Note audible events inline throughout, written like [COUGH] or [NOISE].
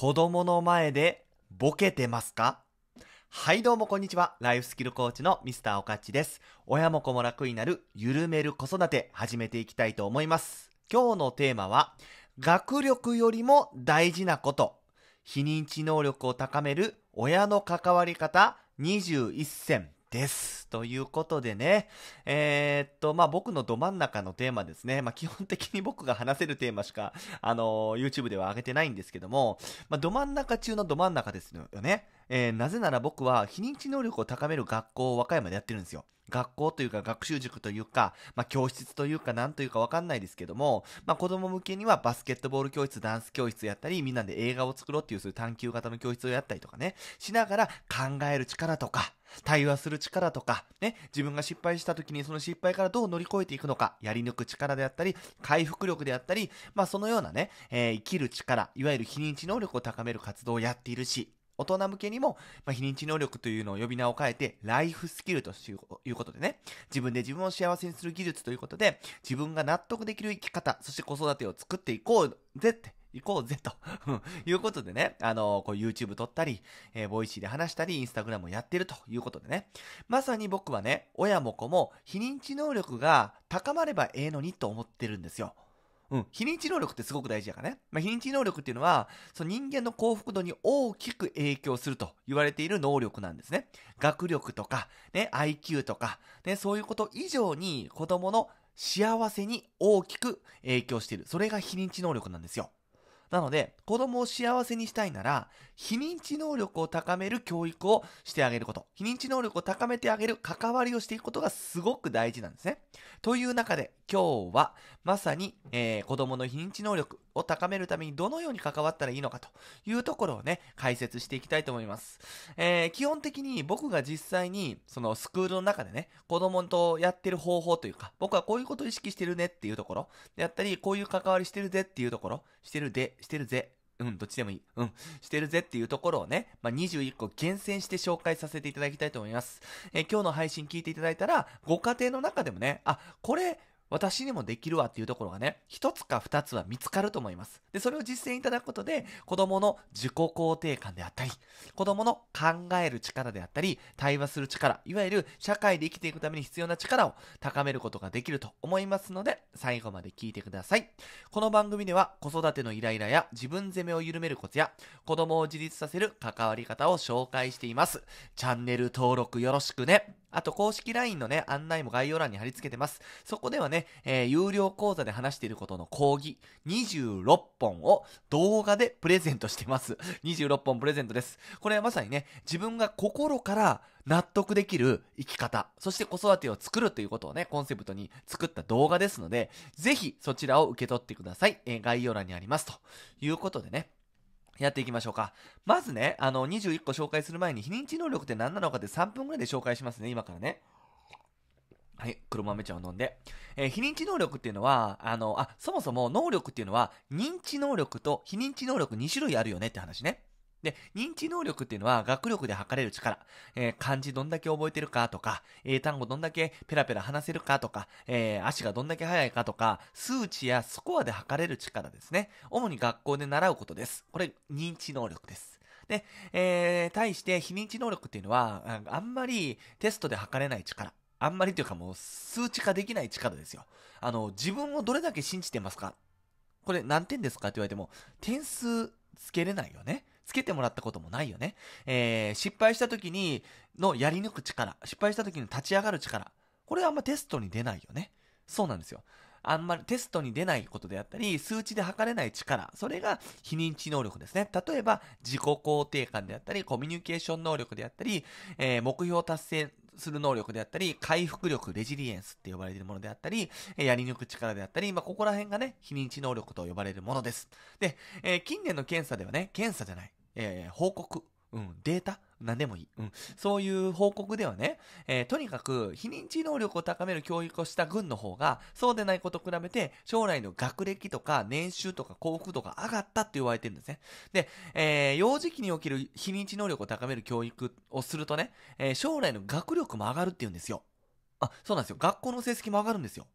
子供の前でボケてますかはいどうもこんにちは。ライフスキルコーチのミスターおかちです。親も子も楽になるゆるめる子育て始めていきたいと思います。今日のテーマは学力よりも大事なこと。非認知能力を高める親の関わり方21選です。ということでね、えー、っと、まあ、僕のど真ん中のテーマですね。まあ、基本的に僕が話せるテーマしか、あのー、YouTube では上げてないんですけども、まあ、ど真ん中中のど真ん中ですよね。えー、なぜなら僕は非認知能力を高める学校を和歌山でやってるんですよ。学校というか学習塾というか、まあ、教室というか何というかわかんないですけども、まあ、子供向けにはバスケットボール教室、ダンス教室やったり、みんなで映画を作ろうっていうそういう探求型の教室をやったりとかね、しながら考える力とか、対話する力とか、ね、自分が失敗した時にその失敗からどう乗り越えていくのか、やり抜く力であったり、回復力であったり、まあそのようなね、えー、生きる力、いわゆる非認知能力を高める活動をやっているし、大人向けにも、まあ、非認知能力というのを呼び名を変えて、ライフスキルということでね、自分で自分を幸せにする技術ということで、自分が納得できる生き方、そして子育てを作っていこうぜって、いこうぜと [LAUGHS] いうことでね、あのー、こう YouTube 撮ったり、えー、ボイシーで話したり、Instagram をやってるということでね、まさに僕はね、親も子も非認知能力が高まればええのにと思ってるんですよ。うん、非認知能力ってすごく大事やからね。まあ、非認知能力っていうのは、その人間の幸福度に大きく影響すると言われている能力なんですね。学力とか、ね、IQ とか、ね、そういうこと以上に子供の幸せに大きく影響している。それが非認知能力なんですよ。なので、子供を幸せにしたいなら、非認知能力を高める教育をしてあげること。非認知能力を高めてあげる関わりをしていくことがすごく大事なんですね。という中で今日はまさに、えー、子供の非認知能力を高めるためにどのように関わったらいいのかというところをね、解説していきたいと思います。えー、基本的に僕が実際にそのスクールの中でね、子供とやってる方法というか、僕はこういうことを意識してるねっていうところ、であったり、こういう関わりしてるぜっていうところ、してるで、してるぜうん、どっちでもいい。うん、してるぜっていうところをね、まあ、21個厳選して紹介させていただきたいと思います。えー、今日の配信聞いていただいたら、ご家庭の中でもね、あ、これ、私にもできるわっていうところがね、一つか二つは見つかると思います。で、それを実践いただくことで、子供の自己肯定感であったり、子供の考える力であったり、対話する力、いわゆる社会で生きていくために必要な力を高めることができると思いますので、最後まで聞いてください。この番組では、子育てのイライラや自分責めを緩めるコツや、子供を自立させる関わり方を紹介しています。チャンネル登録よろしくね。あと公式 LINE のね、案内も概要欄に貼り付けてます。そこではね、えー、有料講座で話していることの講義26本を動画でプレゼントしてます。26本プレゼントです。これはまさにね、自分が心から納得できる生き方、そして子育てを作るということをね、コンセプトに作った動画ですので、ぜひそちらを受け取ってください。えー、概要欄にありますということでね。やっていきましょうか。まずね、あの、21個紹介する前に、非認知能力って何なのかって3分ぐらいで紹介しますね、今からね。はい、黒豆茶を飲んで。えー、非認知能力っていうのは、あの、あ、そもそも能力っていうのは、認知能力と非認知能力2種類あるよねって話ね。で、認知能力っていうのは学力で測れる力、えー、漢字どんだけ覚えてるかとか、英単語どんだけペラペラ話せるかとか、えー、足がどんだけ速いかとか、数値やスコアで測れる力ですね。主に学校で習うことです。これ、認知能力です。で、えー、対して非認知能力っていうのは、あんまりテストで測れない力。あんまりというかもう数値化できない力ですよ。あの、自分をどれだけ信じてますかこれ何点ですかって言われても、点数つけれないよね。つけてもらったこともないよね。えー、失敗した時にのやり抜く力、失敗した時の立ち上がる力、これはあんまテストに出ないよね。そうなんですよ。あんまりテストに出ないことであったり、数値で測れない力、それが非認知能力ですね。例えば、自己肯定感であったり、コミュニケーション能力であったり、えー、目標達成する能力であったり、回復力、レジリエンスって呼ばれているものであったり、えー、やり抜く力であったり、まあ、ここら辺がね、非認知能力と呼ばれるものです。で、えー、近年の検査ではね、検査じゃない。えー、報告、うん、データ何でもいい。うん。そういう報告ではね、えー、とにかく、非認知能力を高める教育をした軍の方が、そうでないこと比べて、将来の学歴とか、年収とか、幸福度が上がったって言われてるんですね。で、えー、幼児期における非認知能力を高める教育をするとね、えー、将来の学力も上がるって言うんですよ。あ、そうなんですよ。学校の成績も上がるんですよ。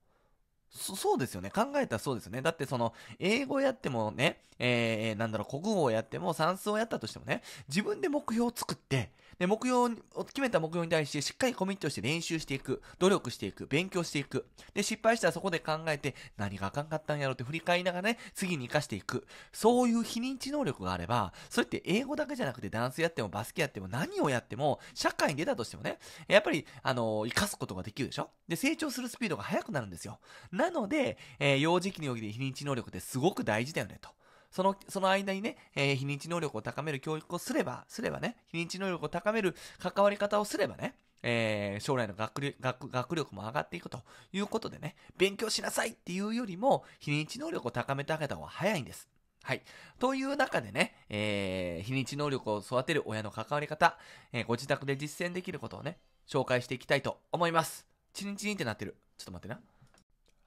そそうですよね。考えたらそうですよね。だってその、英語やってもね、えー、なんだろう、国語をやっても算数をやったとしてもね、自分で目標を作って、で、目標を、決めた目標に対してしっかりコミットして練習していく、努力していく、勉強していく。で、失敗したらそこで考えて、何があかんかったんやろって振り返りながらね、次に活かしていく。そういう非認知能力があれば、それって英語だけじゃなくてダンスやってもバスケやっても何をやっても、社会に出たとしてもね、やっぱり、あの、活かすことができるでしょで、成長するスピードが速くなるんですよ。なので、えー、幼児期において非認知能力ってすごく大事だよね、と。その、その間にね、えー、非認知能力を高める教育をすれば、すればね、非認知能力を高める関わり方をすればね、えー、将来の学学学力も上がっていくということでね、勉強しなさいっていうよりも、非認知能力を高めてあげた方が早いんです。はい。という中でね、えー、非認知能力を育てる親の関わり方、えー、ご自宅で実践できることをね、紹介していきたいと思います。チリンチリンってなってる。ちょっと待ってな。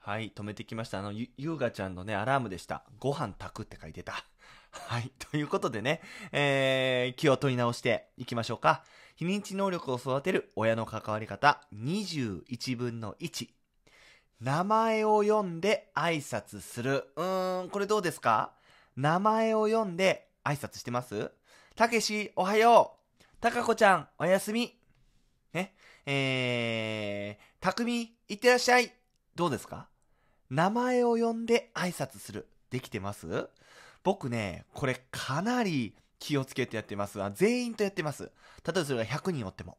はい、止めてきました。あの、ゆ、ゆうがちゃんのね、アラームでした。ご飯炊くって書いてた。[LAUGHS] はい、ということでね、えー、気を取り直していきましょうか。非認知能力を育てる親の関わり方、21分の1。名前を読んで挨拶する。うーん、これどうですか名前を読んで挨拶してますたけし、おはよう。たかこちゃん、おやすみ。ね、えー、たくみ、いってらっしゃい。どうですか名前を呼んで挨拶する。できてます僕ね、これかなり気をつけてやってますが、全員とやってます。例えばそれが100人おっても。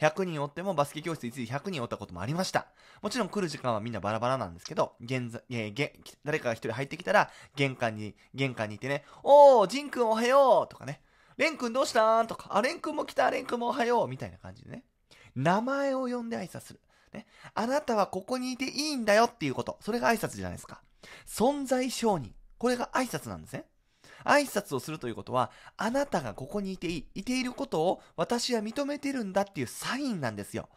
100人おってもバスケ教室一時100人おったこともありました。もちろん来る時間はみんなバラバラなんですけど、現在、えー、誰かが一人入ってきたら、玄関に、玄関にいてね、おー、ジンくんおはようとかね、レンくんどうしたーとか、あ、レンくんも来た、レンくんもおはようみたいな感じでね。名前を呼んで挨拶する。ね。あなたはここにいていいんだよっていうこと。それが挨拶じゃないですか。存在承認。これが挨拶なんですね。挨拶をするということは、あなたがここにいていい、いていることを私は認めてるんだっていうサインなんですよ。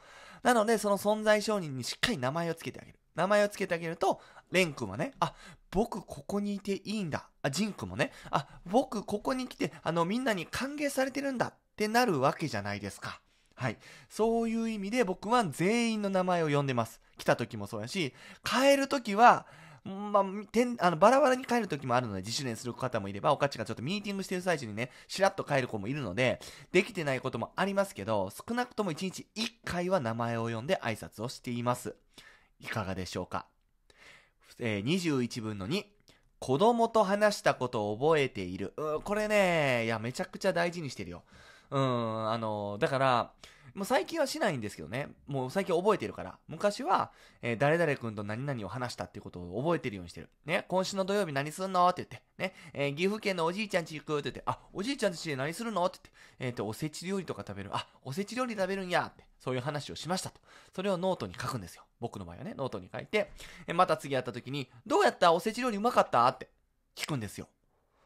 なので、その存在承認にしっかり名前を付けてあげる。名前を付けてあげると、レン君はね、あ、僕ここにいていいんだ。あ、ジン君もね、あ、僕ここに来て、あの、みんなに歓迎されてるんだってなるわけじゃないですか。はい。そういう意味で僕は全員の名前を呼んでます。来た時もそうやし、帰る時は、まあ、てんあのバラバラに帰る時もあるので、自主練する方もいれば、おかちがちょっとミーティングしてる最中にね、しらっと帰る子もいるので、できてないこともありますけど、少なくとも1日1回は名前を呼んで挨拶をしています。いかがでしょうか。えー、21分の2。子供と話したことを覚えている。これね、いや、めちゃくちゃ大事にしてるよ。うん、あの、だから、もう最近はしないんですけどね。もう最近覚えてるから。昔は、えー、誰々君と何々を話したっていうことを覚えてるようにしてる。ね、今週の土曜日何すんのって言って。ね、えー、岐阜県のおじいちゃんち行くって言って、あ、おじいちゃんちで何するのって言って、えっ、ー、と、おせち料理とか食べる。あ、おせち料理食べるんやって。そういう話をしましたと。それをノートに書くんですよ。僕の場合はね、ノートに書いて、えまた次会った時に、どうやったおせち料理うまかったって聞くんですよ。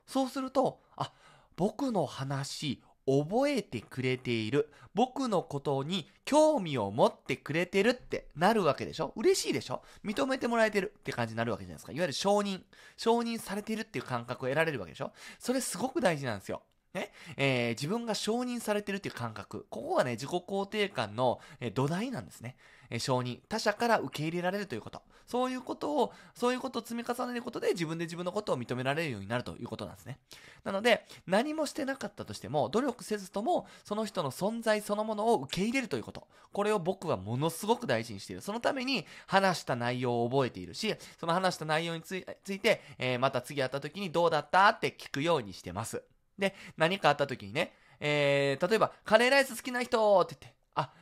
そうすると、あ、僕の話、覚えてくれている。僕のことに興味を持ってくれてるってなるわけでしょ嬉しいでしょ認めてもらえてるって感じになるわけじゃないですか。いわゆる承認。承認されてるっていう感覚を得られるわけでしょそれすごく大事なんですよ。ね、えー、自分が承認されてるっていう感覚。ここがね、自己肯定感の、えー、土台なんですね。えー、承認。他者から受け入れられるということ。そういうことを、そういうことを積み重ねることで自分で自分のことを認められるようになるということなんですね。なので、何もしてなかったとしても、努力せずとも、その人の存在そのものを受け入れるということ。これを僕はものすごく大事にしている。そのために、話した内容を覚えているし、その話した内容について、えー、また次会った時にどうだったって聞くようにしてます。で、何かあった時にね、えー、例えば、カレーライス好きな人って言って、あ、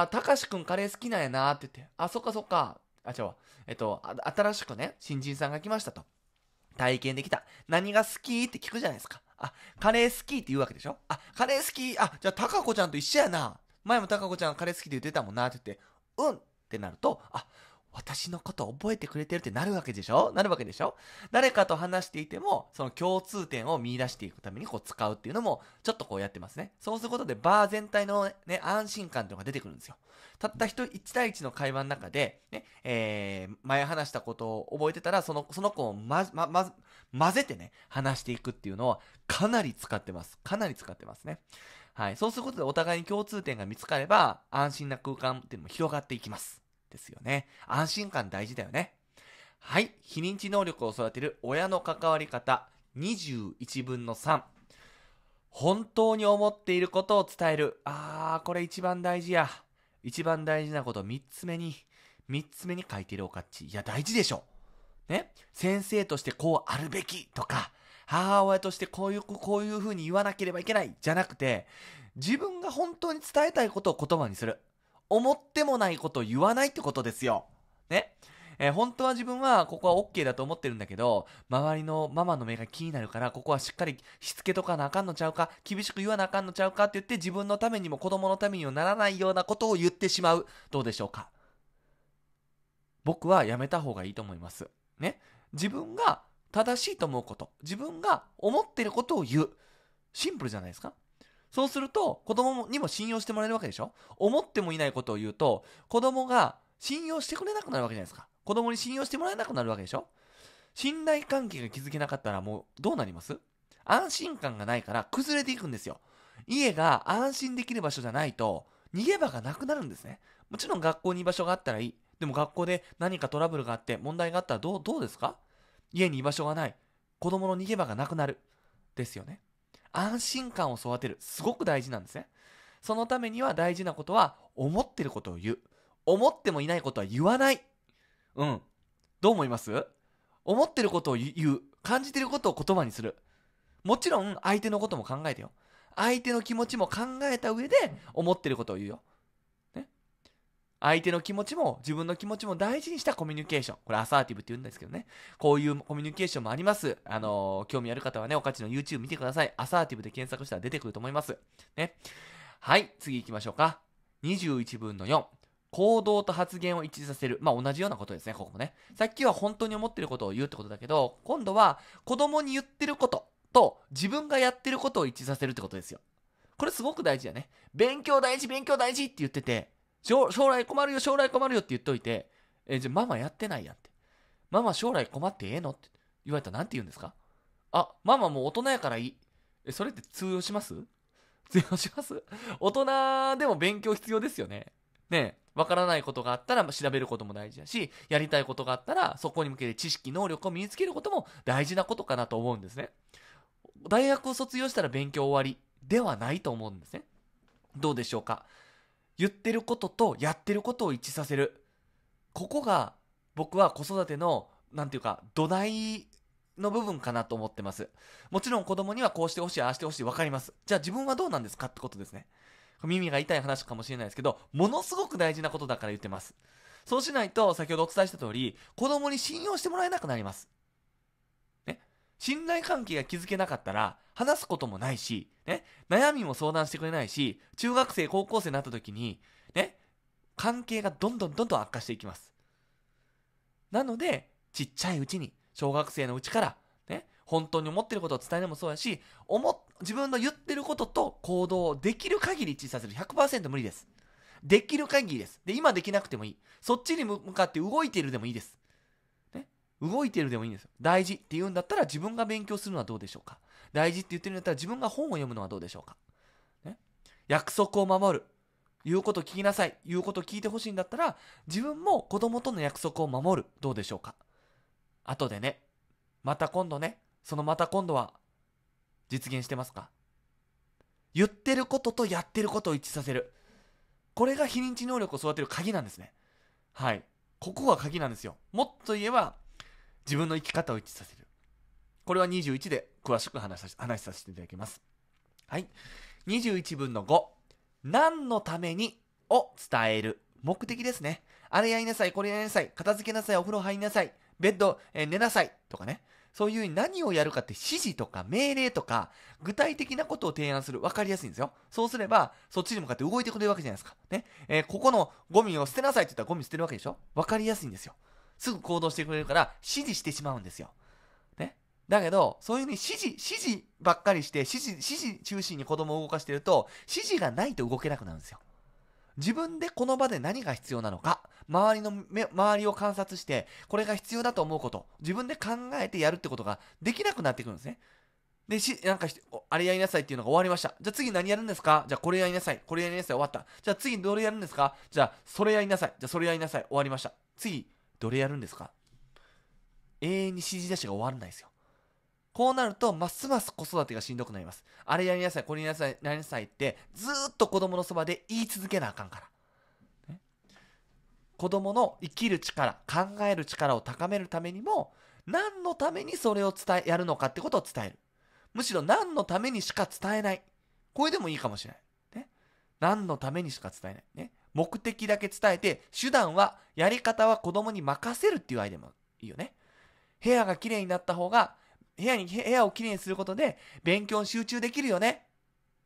あ、たかしくんカレー好きなんやなって言って、あ、そっかそっか、あ、違う、えっと、新しくね、新人さんが来ましたと。体験できた。何が好きって聞くじゃないですか。あ、カレー好きって言うわけでしょあ、カレー好き、あ、じゃあ、たかこちゃんと一緒やな。前もたかこちゃんカレー好きで言ってたもんなって言って、うんってなると、あ、私のこと覚えてくれてるってなるわけでしょなるわけでしょ誰かと話していても、その共通点を見出していくためにこう使うっていうのも、ちょっとこうやってますね。そうすることでバー全体のね、安心感っていうのが出てくるんですよ。たった人一対一の会話の中で、ね、えー、前話したことを覚えてたら、その、その子をま、ま、ま、混ぜてね、話していくっていうのは、かなり使ってます。かなり使ってますね。はい。そうすることでお互いに共通点が見つかれば、安心な空間っていうのも広がっていきます。ですよね。安心感大事だよね。はい。非認知能力を育てる親の関わり方21分の3。本当に思っていることを伝える。あー、これ一番大事や。一番大事なこと3つ目に、3つ目に書いてるおかっち。いや、大事でしょ。ね。先生としてこうあるべきとか、母親としてこういう、こういう風に言わなければいけないじゃなくて、自分が本当に伝えたいことを言葉にする。思ってもないことを言わないってことですよ。ね。えー、本当は自分はここは OK だと思ってるんだけど、周りのママの目が気になるから、ここはしっかりしつけとかなあかんのちゃうか、厳しく言わなあかんのちゃうかって言って自分のためにも子供のためにもならないようなことを言ってしまう。どうでしょうか僕はやめた方がいいと思います。ね。自分が正しいと思うこと、自分が思ってることを言う。シンプルじゃないですかそうすると、子供にも信用してもらえるわけでしょ思ってもいないことを言うと、子供が信用してくれなくなるわけじゃないですか。子供に信用してもらえなくなるわけでしょ信頼関係が築けなかったらもうどうなります安心感がないから崩れていくんですよ。家が安心できる場所じゃないと、逃げ場がなくなるんですね。もちろん学校に居場所があったらいい。でも学校で何かトラブルがあって問題があったらどうどうですか家に居場所がない。子供の逃げ場がなくなる。ですよね。安心感を育てる。すごく大事なんですね。そのためには大事なことは、思ってることを言う。思ってもいないことは言わない。うん。どう思います思ってることを言う。感じてることを言葉にする。もちろん、相手のことも考えてよ。相手の気持ちも考えた上で、思ってることを言うよ。相手の気持ちも自分の気持ちも大事にしたコミュニケーション。これアサーティブって言うんですけどね。こういうコミュニケーションもあります。あのー、興味ある方はね、おかちの YouTube 見てください。アサーティブで検索したら出てくると思います。ね。はい、次行きましょうか。21分の4。行動と発言を一致させる。まあ同じようなことですね、ここもね。さっきは本当に思ってることを言うってことだけど、今度は子供に言ってることと自分がやってることを一致させるってことですよ。これすごく大事だね。勉強大事、勉強大事って言ってて、将来困るよ、将来困るよって言っといて、え、じゃママやってないやんって。ママ将来困ってええのって言われたら何て言うんですかあ、ママもう大人やからいい。え、それって通用します通用します大人でも勉強必要ですよね。ねえ、わからないことがあったら調べることも大事だし、やりたいことがあったらそこに向けて知識、能力を身につけることも大事なことかなと思うんですね。大学を卒業したら勉強終わりではないと思うんですね。どうでしょうか言ってることとやってることを一致させる。ここが僕は子育ての、なんていうか、土台の部分かなと思ってます。もちろん子供にはこうしてほしい、ああしてほしい、分かります。じゃあ自分はどうなんですかってことですね。耳が痛い話かもしれないですけど、ものすごく大事なことだから言ってます。そうしないと、先ほどお伝えした通り、子供に信用してもらえなくなります。信頼関係が築けなかったら、話すこともないし、ね、悩みも相談してくれないし、中学生、高校生になった時に、ね、関係がどんどんどんどん悪化していきます。なので、ちっちゃいうちに、小学生のうちから、ね、本当に思ってることを伝えるのもそうやし、思、自分の言ってることと行動をできる限り小ささせる。100%無理です。できる限りです。で、今できなくてもいい。そっちに向かって動いているでもいいです。動いてるでもいいんですよ。大事って言うんだったら自分が勉強するのはどうでしょうか大事って言ってるんだったら自分が本を読むのはどうでしょうか、ね、約束を守る。言うこと聞きなさい。言うこと聞いてほしいんだったら自分も子供との約束を守る。どうでしょうか後でね。また今度ね。そのまた今度は実現してますか言ってることとやってることを一致させる。これが非認知能力を育てる鍵なんですね。はい。ここが鍵なんですよ。もっと言えば、自分の生き方を一致させる。これは21で詳しく話さ話させていただきます。はい。21分の5。何のためにを伝える。目的ですね。あれやりなさい、これやりなさい、片付けなさい、お風呂入りなさい、ベッド、えー、寝なさいとかね。そういう何をやるかって指示とか命令とか具体的なことを提案する。わかりやすいんですよ。そうすればそっちに向かって動いてくれるわけじゃないですか。ね。えー、ここのゴミを捨てなさいって言ったらゴミ捨てるわけでしょわかりやすいんですよ。すぐ行動してくれるから指示してしまうんですよ。ね。だけど、そういうふうに指示、指示ばっかりして、指示、指示中心に子供を動かしてると、指示がないと動けなくなるんですよ。自分でこの場で何が必要なのか、周りの目、周りを観察して、これが必要だと思うこと、自分で考えてやるってことができなくなってくるんですね。で、し、なんか、あれやりなさいっていうのが終わりました。じゃあ次何やるんですかじゃあこれやりなさい。これやりなさい。終わった。じゃあ次どれやるんですかじゃあそれやりなさい。じゃあそれやりなさい。終わりました。次、どれやるんですか永遠に指示出しが終わらないですよ。こうなると、ますます子育てがしんどくなります。あれやりなさい、これやりなさい、やりなさいって、ずっと子供のそばで言い続けなあかんから。子供の生きる力、考える力を高めるためにも、何のためにそれを伝え、やるのかってことを伝える。むしろ何のためにしか伝えない。これでもいいかもしれない。ね。何のためにしか伝えない。ね。目的だけ伝えて、手段は、やり方は子供に任せるっていうアイデアもいいよね。部屋が綺麗になった方が、部屋に、部屋を綺麗にすることで、勉強に集中できるよね。って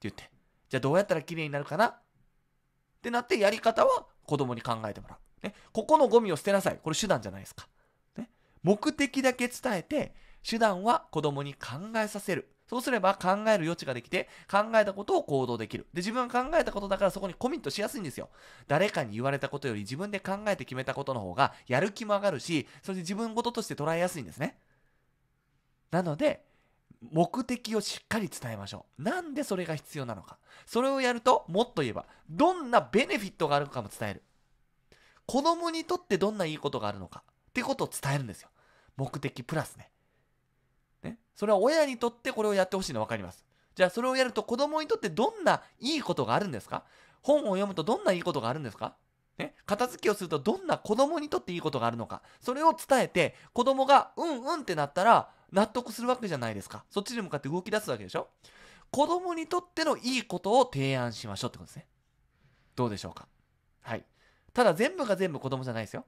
言って。じゃあどうやったら綺麗になるかなってなって、やり方は子供に考えてもらう。ね。ここのゴミを捨てなさい。これ手段じゃないですか。ね。目的だけ伝えて、手段は子供に考えさせる。そうすれば考える余地ができて、考えたことを行動できる。で、自分が考えたことだからそこにコミットしやすいんですよ。誰かに言われたことより自分で考えて決めたことの方がやる気も上がるし、それで自分事として捉えやすいんですね。なので、目的をしっかり伝えましょう。なんでそれが必要なのか。それをやると、もっと言えば、どんなベネフィットがあるかも伝える。子供にとってどんないいことがあるのか。ってことを伝えるんですよ。目的プラスね。それは親にとってこれをやってほしいの分かります。じゃあそれをやると子供にとってどんないいことがあるんですか本を読むとどんないいことがあるんですかね、片付けをするとどんな子供にとっていいことがあるのか、それを伝えて子供がうんうんってなったら納得するわけじゃないですか。そっちに向かって動き出すわけでしょ子供にとってのいいことを提案しましょうってことですね。どうでしょうかはい。ただ全部が全部子供じゃないですよ。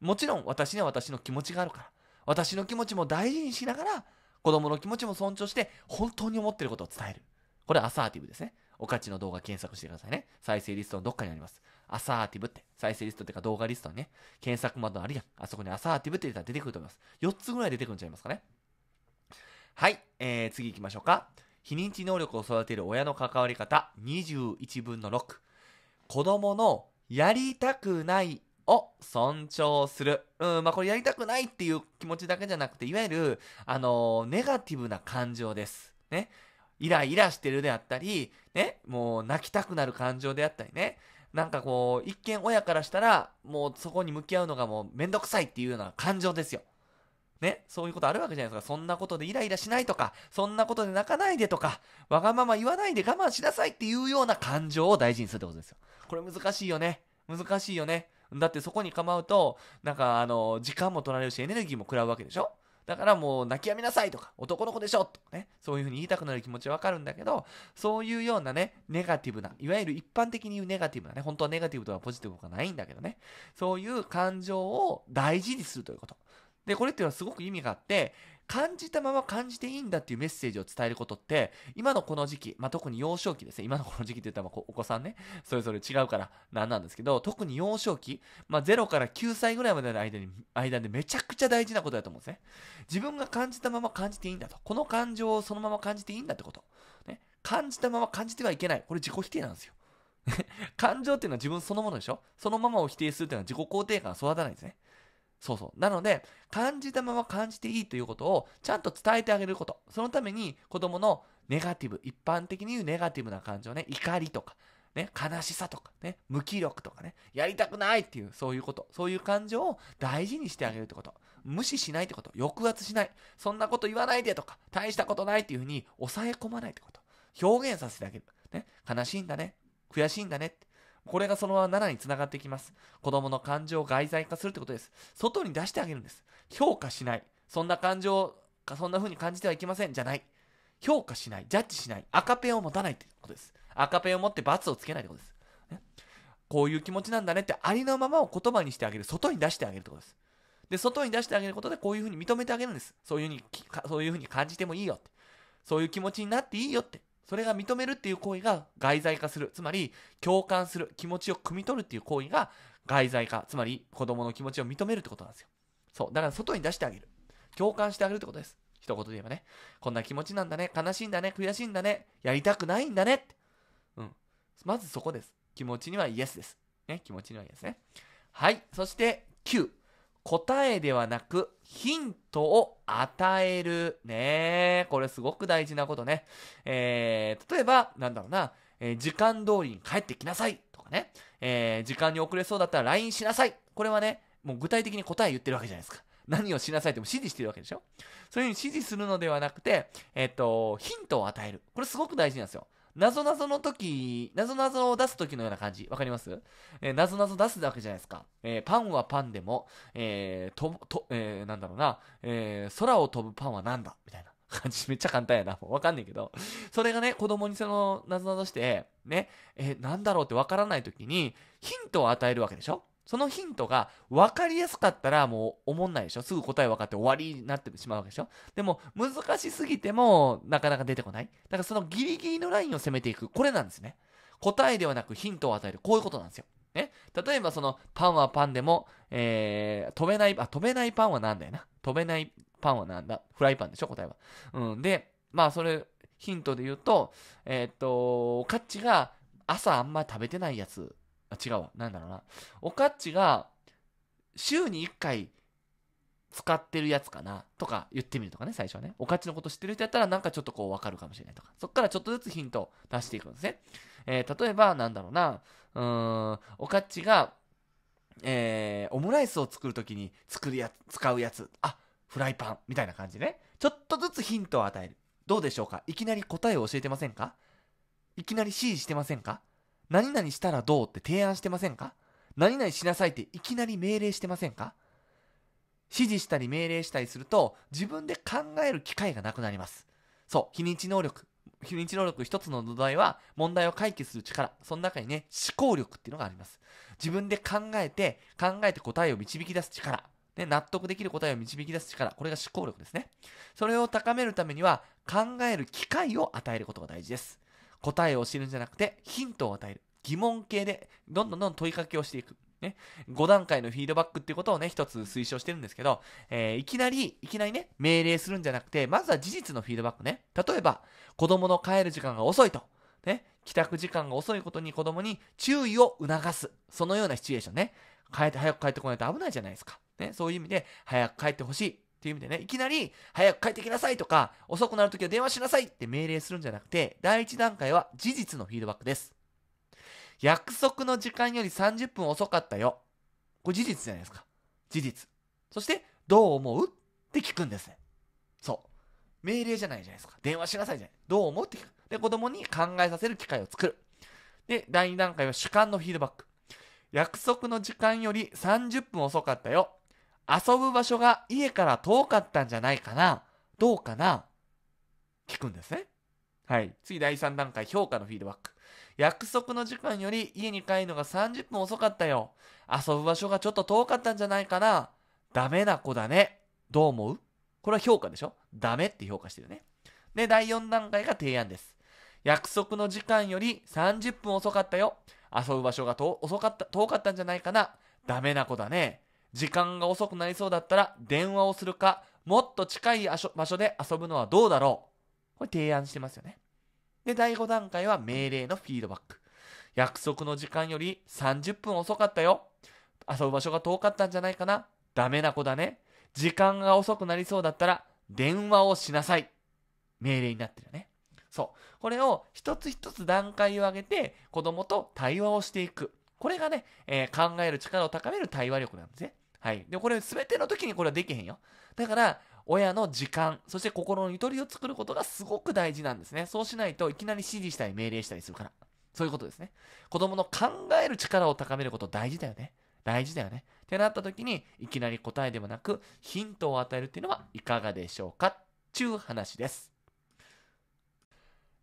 もちろん私には私の気持ちがあるから、私の気持ちも大事にしながら子供の気持ちも尊重して本当に思ってることを伝える。これアサーティブですね。おかちの動画検索してくださいね。再生リストのどっかにあります。アサーティブって、再生リストっていうか動画リストにね、検索窓あるやん。あそこにアサーティブって入れたら出てくると思います。4つぐらい出てくるんちゃいますかね。はい、えー、次行きましょうか。非認知能力を育てる親の関わり方、21分の6。子供のやりたくないを尊重する。うん、まあこれやりたくないっていう気持ちだけじゃなくて、いわゆる、あのー、ネガティブな感情です。ね。イライラしてるであったり、ね、もう泣きたくなる感情であったりね。なんかこう、一見親からしたら、もうそこに向き合うのがもうめんどくさいっていうような感情ですよ。ね、そういうことあるわけじゃないですか。そんなことでイライラしないとか、そんなことで泣かないでとか、わがまま言わないで我慢しなさいっていうような感情を大事にするってことですよ。これ難しいよね。難しいよね。だってそこに構うと、なんかあの、時間も取られるし、エネルギーも食らうわけでしょだからもう泣きやみなさいとか、男の子でしょとかね、そういうふうに言いたくなる気持ちはわかるんだけど、そういうようなね、ネガティブな、いわゆる一般的に言うネガティブなね、本当はネガティブとはポジティブがないんだけどね、そういう感情を大事にするということ。で、これっていうのはすごく意味があって、感じたまま感じていいんだっていうメッセージを伝えることって、今のこの時期、まあ、特に幼少期ですね、今のこの時期って言ったらお子さんね、それぞれ違うからなんなんですけど、特に幼少期、まあ、0から9歳ぐらいまでの間に、間でめちゃくちゃ大事なことだと思うんですね。自分が感じたまま感じていいんだと。この感情をそのまま感じていいんだってこと。ね、感じたまま感じてはいけない。これ自己否定なんですよ。[LAUGHS] 感情っていうのは自分そのものでしょそのままを否定するっていうのは自己肯定感育たないんですね。そうそう。なので、感じたまま感じていいということをちゃんと伝えてあげること。そのために子供のネガティブ、一般的に言うネガティブな感情ね、怒りとか、ね、悲しさとか、ね、無気力とかね、やりたくないっていう、そういうこと、そういう感情を大事にしてあげるってこと。無視しないってこと。抑圧しない。そんなこと言わないでとか、大したことないっていうふうに抑え込まないってこと。表現させてあげる。ね、悲しいんだね。悔しいんだね。これがそのまま7につながってきます。子供の感情を外在化するってことです。外に出してあげるんです。評価しない。そんな感情、そんな風に感じてはいけません。じゃない。評価しない。ジャッジしない。赤ペンを持たないってことです。赤ペンを持って罰をつけないってことです。ね、こういう気持ちなんだねってありのままを言葉にしてあげる。外に出してあげるってことです。で、外に出してあげることでこういう風に認めてあげるんです。そういう風に、そういう風に感じてもいいよって。そういう気持ちになっていいよって。それが認めるっていう行為が外在化する。つまり、共感する。気持ちを汲み取るっていう行為が外在化。つまり、子供の気持ちを認めるってことなんですよ。そう。だから、外に出してあげる。共感してあげるってことです。一言で言えばね。こんな気持ちなんだね。悲しいんだね。悔しいんだね。やりたくないんだねって。うん。まずそこです。気持ちにはイエスです。ね。気持ちにはイエスね。はい。そして、9。答えではなくヒントを与える。ねこれすごく大事なことね。えー、例えば、なんだろうな、えー、時間通りに帰ってきなさいとかね、えー、時間に遅れそうだったら LINE しなさい。これはね、もう具体的に答え言ってるわけじゃないですか。何をしなさいっても指示してるわけでしょそういうふうに指示するのではなくて、えっ、と、ヒントを与える。これすごく大事なんですよ。なぞなぞの時、なぞなぞを出す時のような感じ。わかりますえー、なぞなぞ出すわけじゃないですか。えー、パンはパンでも、えー、と、と、えー、なんだろうな、えー、空を飛ぶパンはなんだみたいな。感じ、めっちゃ簡単やな。わかんないけど。それがね、子供にその、なぞなぞして、ね、えー、なんだろうってわからない時に、ヒントを与えるわけでしょそのヒントが分かりやすかったらもう思んないでしょすぐ答え分かって終わりになってしまうわけでしょでも難しすぎてもなかなか出てこない。だからそのギリギリのラインを攻めていく。これなんですね。答えではなくヒントを与える。こういうことなんですよ。ね、例えばそのパンはパンでも、えー、飛べない、あ、飛べないパンはなんだよな。飛べないパンはなんだフライパンでしょ答えは。うん。で、まあそれ、ヒントで言うと、えー、っと、カッチが朝あんま食べてないやつあ、違うわ。なんだろうな。おかっちが、週に1回使ってるやつかなとか言ってみるとかね、最初はね。おかちのこと知ってる人やったらなんかちょっとこうわかるかもしれないとか。そっからちょっとずつヒントを出していくんですね。えー、例えば、なんだろうな、うーん、おかっちが、えー、オムライスを作るときに作るやつ、使うやつ。あ、フライパンみたいな感じね。ちょっとずつヒントを与える。どうでしょうかいきなり答えを教えてませんかいきなり指示してませんか何々したらどうって提案してませんか何々しなさいっていきなり命令してませんか指示したり命令したりすると自分で考える機会がなくなります。そう、非認知能力。非認知能力一つの土台は問題を解決する力。その中にね、思考力っていうのがあります。自分で考えて、考えて答えを導き出す力。ね、納得できる答えを導き出す力。これが思考力ですね。それを高めるためには考える機会を与えることが大事です。答えを知るんじゃなくて、ヒントを与える。疑問系で、どんどんどん問いかけをしていく。ね、5段階のフィードバックっていうことをね、一つ推奨してるんですけど、えー、いきなり、いきなりね、命令するんじゃなくて、まずは事実のフィードバックね。例えば、子供の帰る時間が遅いと。ね、帰宅時間が遅いことに子供に注意を促す。そのようなシチュエーションね。帰って、早く帰ってこないと危ないじゃないですか。ね、そういう意味で、早く帰ってほしい。っていう意味でね、いきなり早く帰ってきなさいとか、遅くなるときは電話しなさいって命令するんじゃなくて、第1段階は事実のフィードバックです。約束の時間より30分遅かったよ。これ事実じゃないですか。事実。そして、どう思うって聞くんですね。そう。命令じゃないじゃないですか。電話しなさいじゃない。どう思うって聞く。で、子供に考えさせる機会を作る。で、第2段階は主観のフィードバック。約束の時間より30分遅かったよ。遊ぶ場所が家から遠かったんじゃないかなどうかな聞くんですね。はい。次、第3段階、評価のフィードバック。約束の時間より家に帰るのが30分遅かったよ。遊ぶ場所がちょっと遠かったんじゃないかなダメな子だね。どう思うこれは評価でしょダメって評価してるね。で、第4段階が提案です。約束の時間より30分遅かったよ。遊ぶ場所が遠遅かった遠かったんじゃないかなダメな子だね。時間が遅くなりそうだったら電話をするか、もっと近い場所で遊ぶのはどうだろうこれ提案してますよね。で、第5段階は命令のフィードバック。約束の時間より30分遅かったよ。遊ぶ場所が遠かったんじゃないかな。ダメな子だね。時間が遅くなりそうだったら電話をしなさい。命令になってるよね。そう。これを一つ一つ段階を上げて子供と対話をしていく。これがね、えー、考える力を高める対話力なんですね。はい。で、これ全ての時にこれはできへんよ。だから、親の時間、そして心のゆとりを作ることがすごく大事なんですね。そうしないといきなり指示したり命令したりするから。そういうことですね。子供の考える力を高めること大事だよね。大事だよね。ってなった時に、いきなり答えではなく、ヒントを与えるっていうのはいかがでしょうかちゅう話です。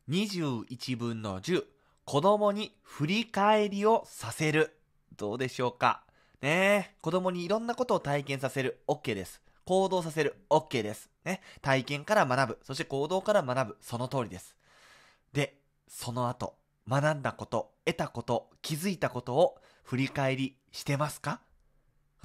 21分の10。子供に振り返りをさせる。どうでしょうかねえ、子供にいろんなことを体験させる。OK です。行動させる。OK です。ね。体験から学ぶ。そして行動から学ぶ。その通りです。で、その後、学んだこと、得たこと、気づいたことを振り返りしてますか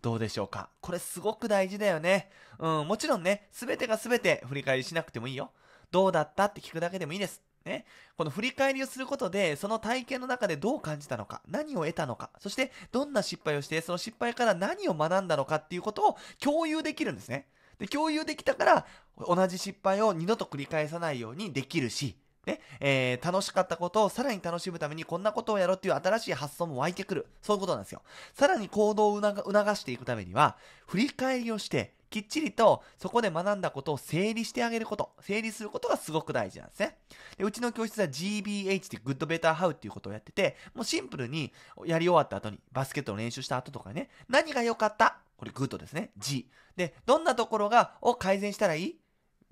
どうでしょうかこれすごく大事だよね。うん、もちろんね、すべてがすべて振り返りしなくてもいいよ。どうだったって聞くだけでもいいです。ね、この振り返りをすることで、その体験の中でどう感じたのか、何を得たのか、そしてどんな失敗をして、その失敗から何を学んだのかっていうことを共有できるんですね。で、共有できたから、同じ失敗を二度と繰り返さないようにできるし、ね、えー、楽しかったことをさらに楽しむためにこんなことをやろうっていう新しい発想も湧いてくる。そういうことなんですよ。さらに行動を促していくためには、振り返りをして、きっちりとそこで学んだことを整理してあげること、整理することがすごく大事なんですね。でうちの教室は GBH って Good Better How っていうことをやってて、もうシンプルにやり終わった後に、バスケットの練習した後とかね、何が良かったこれ Good ですね。G。で、どんなところが、を改善したらいい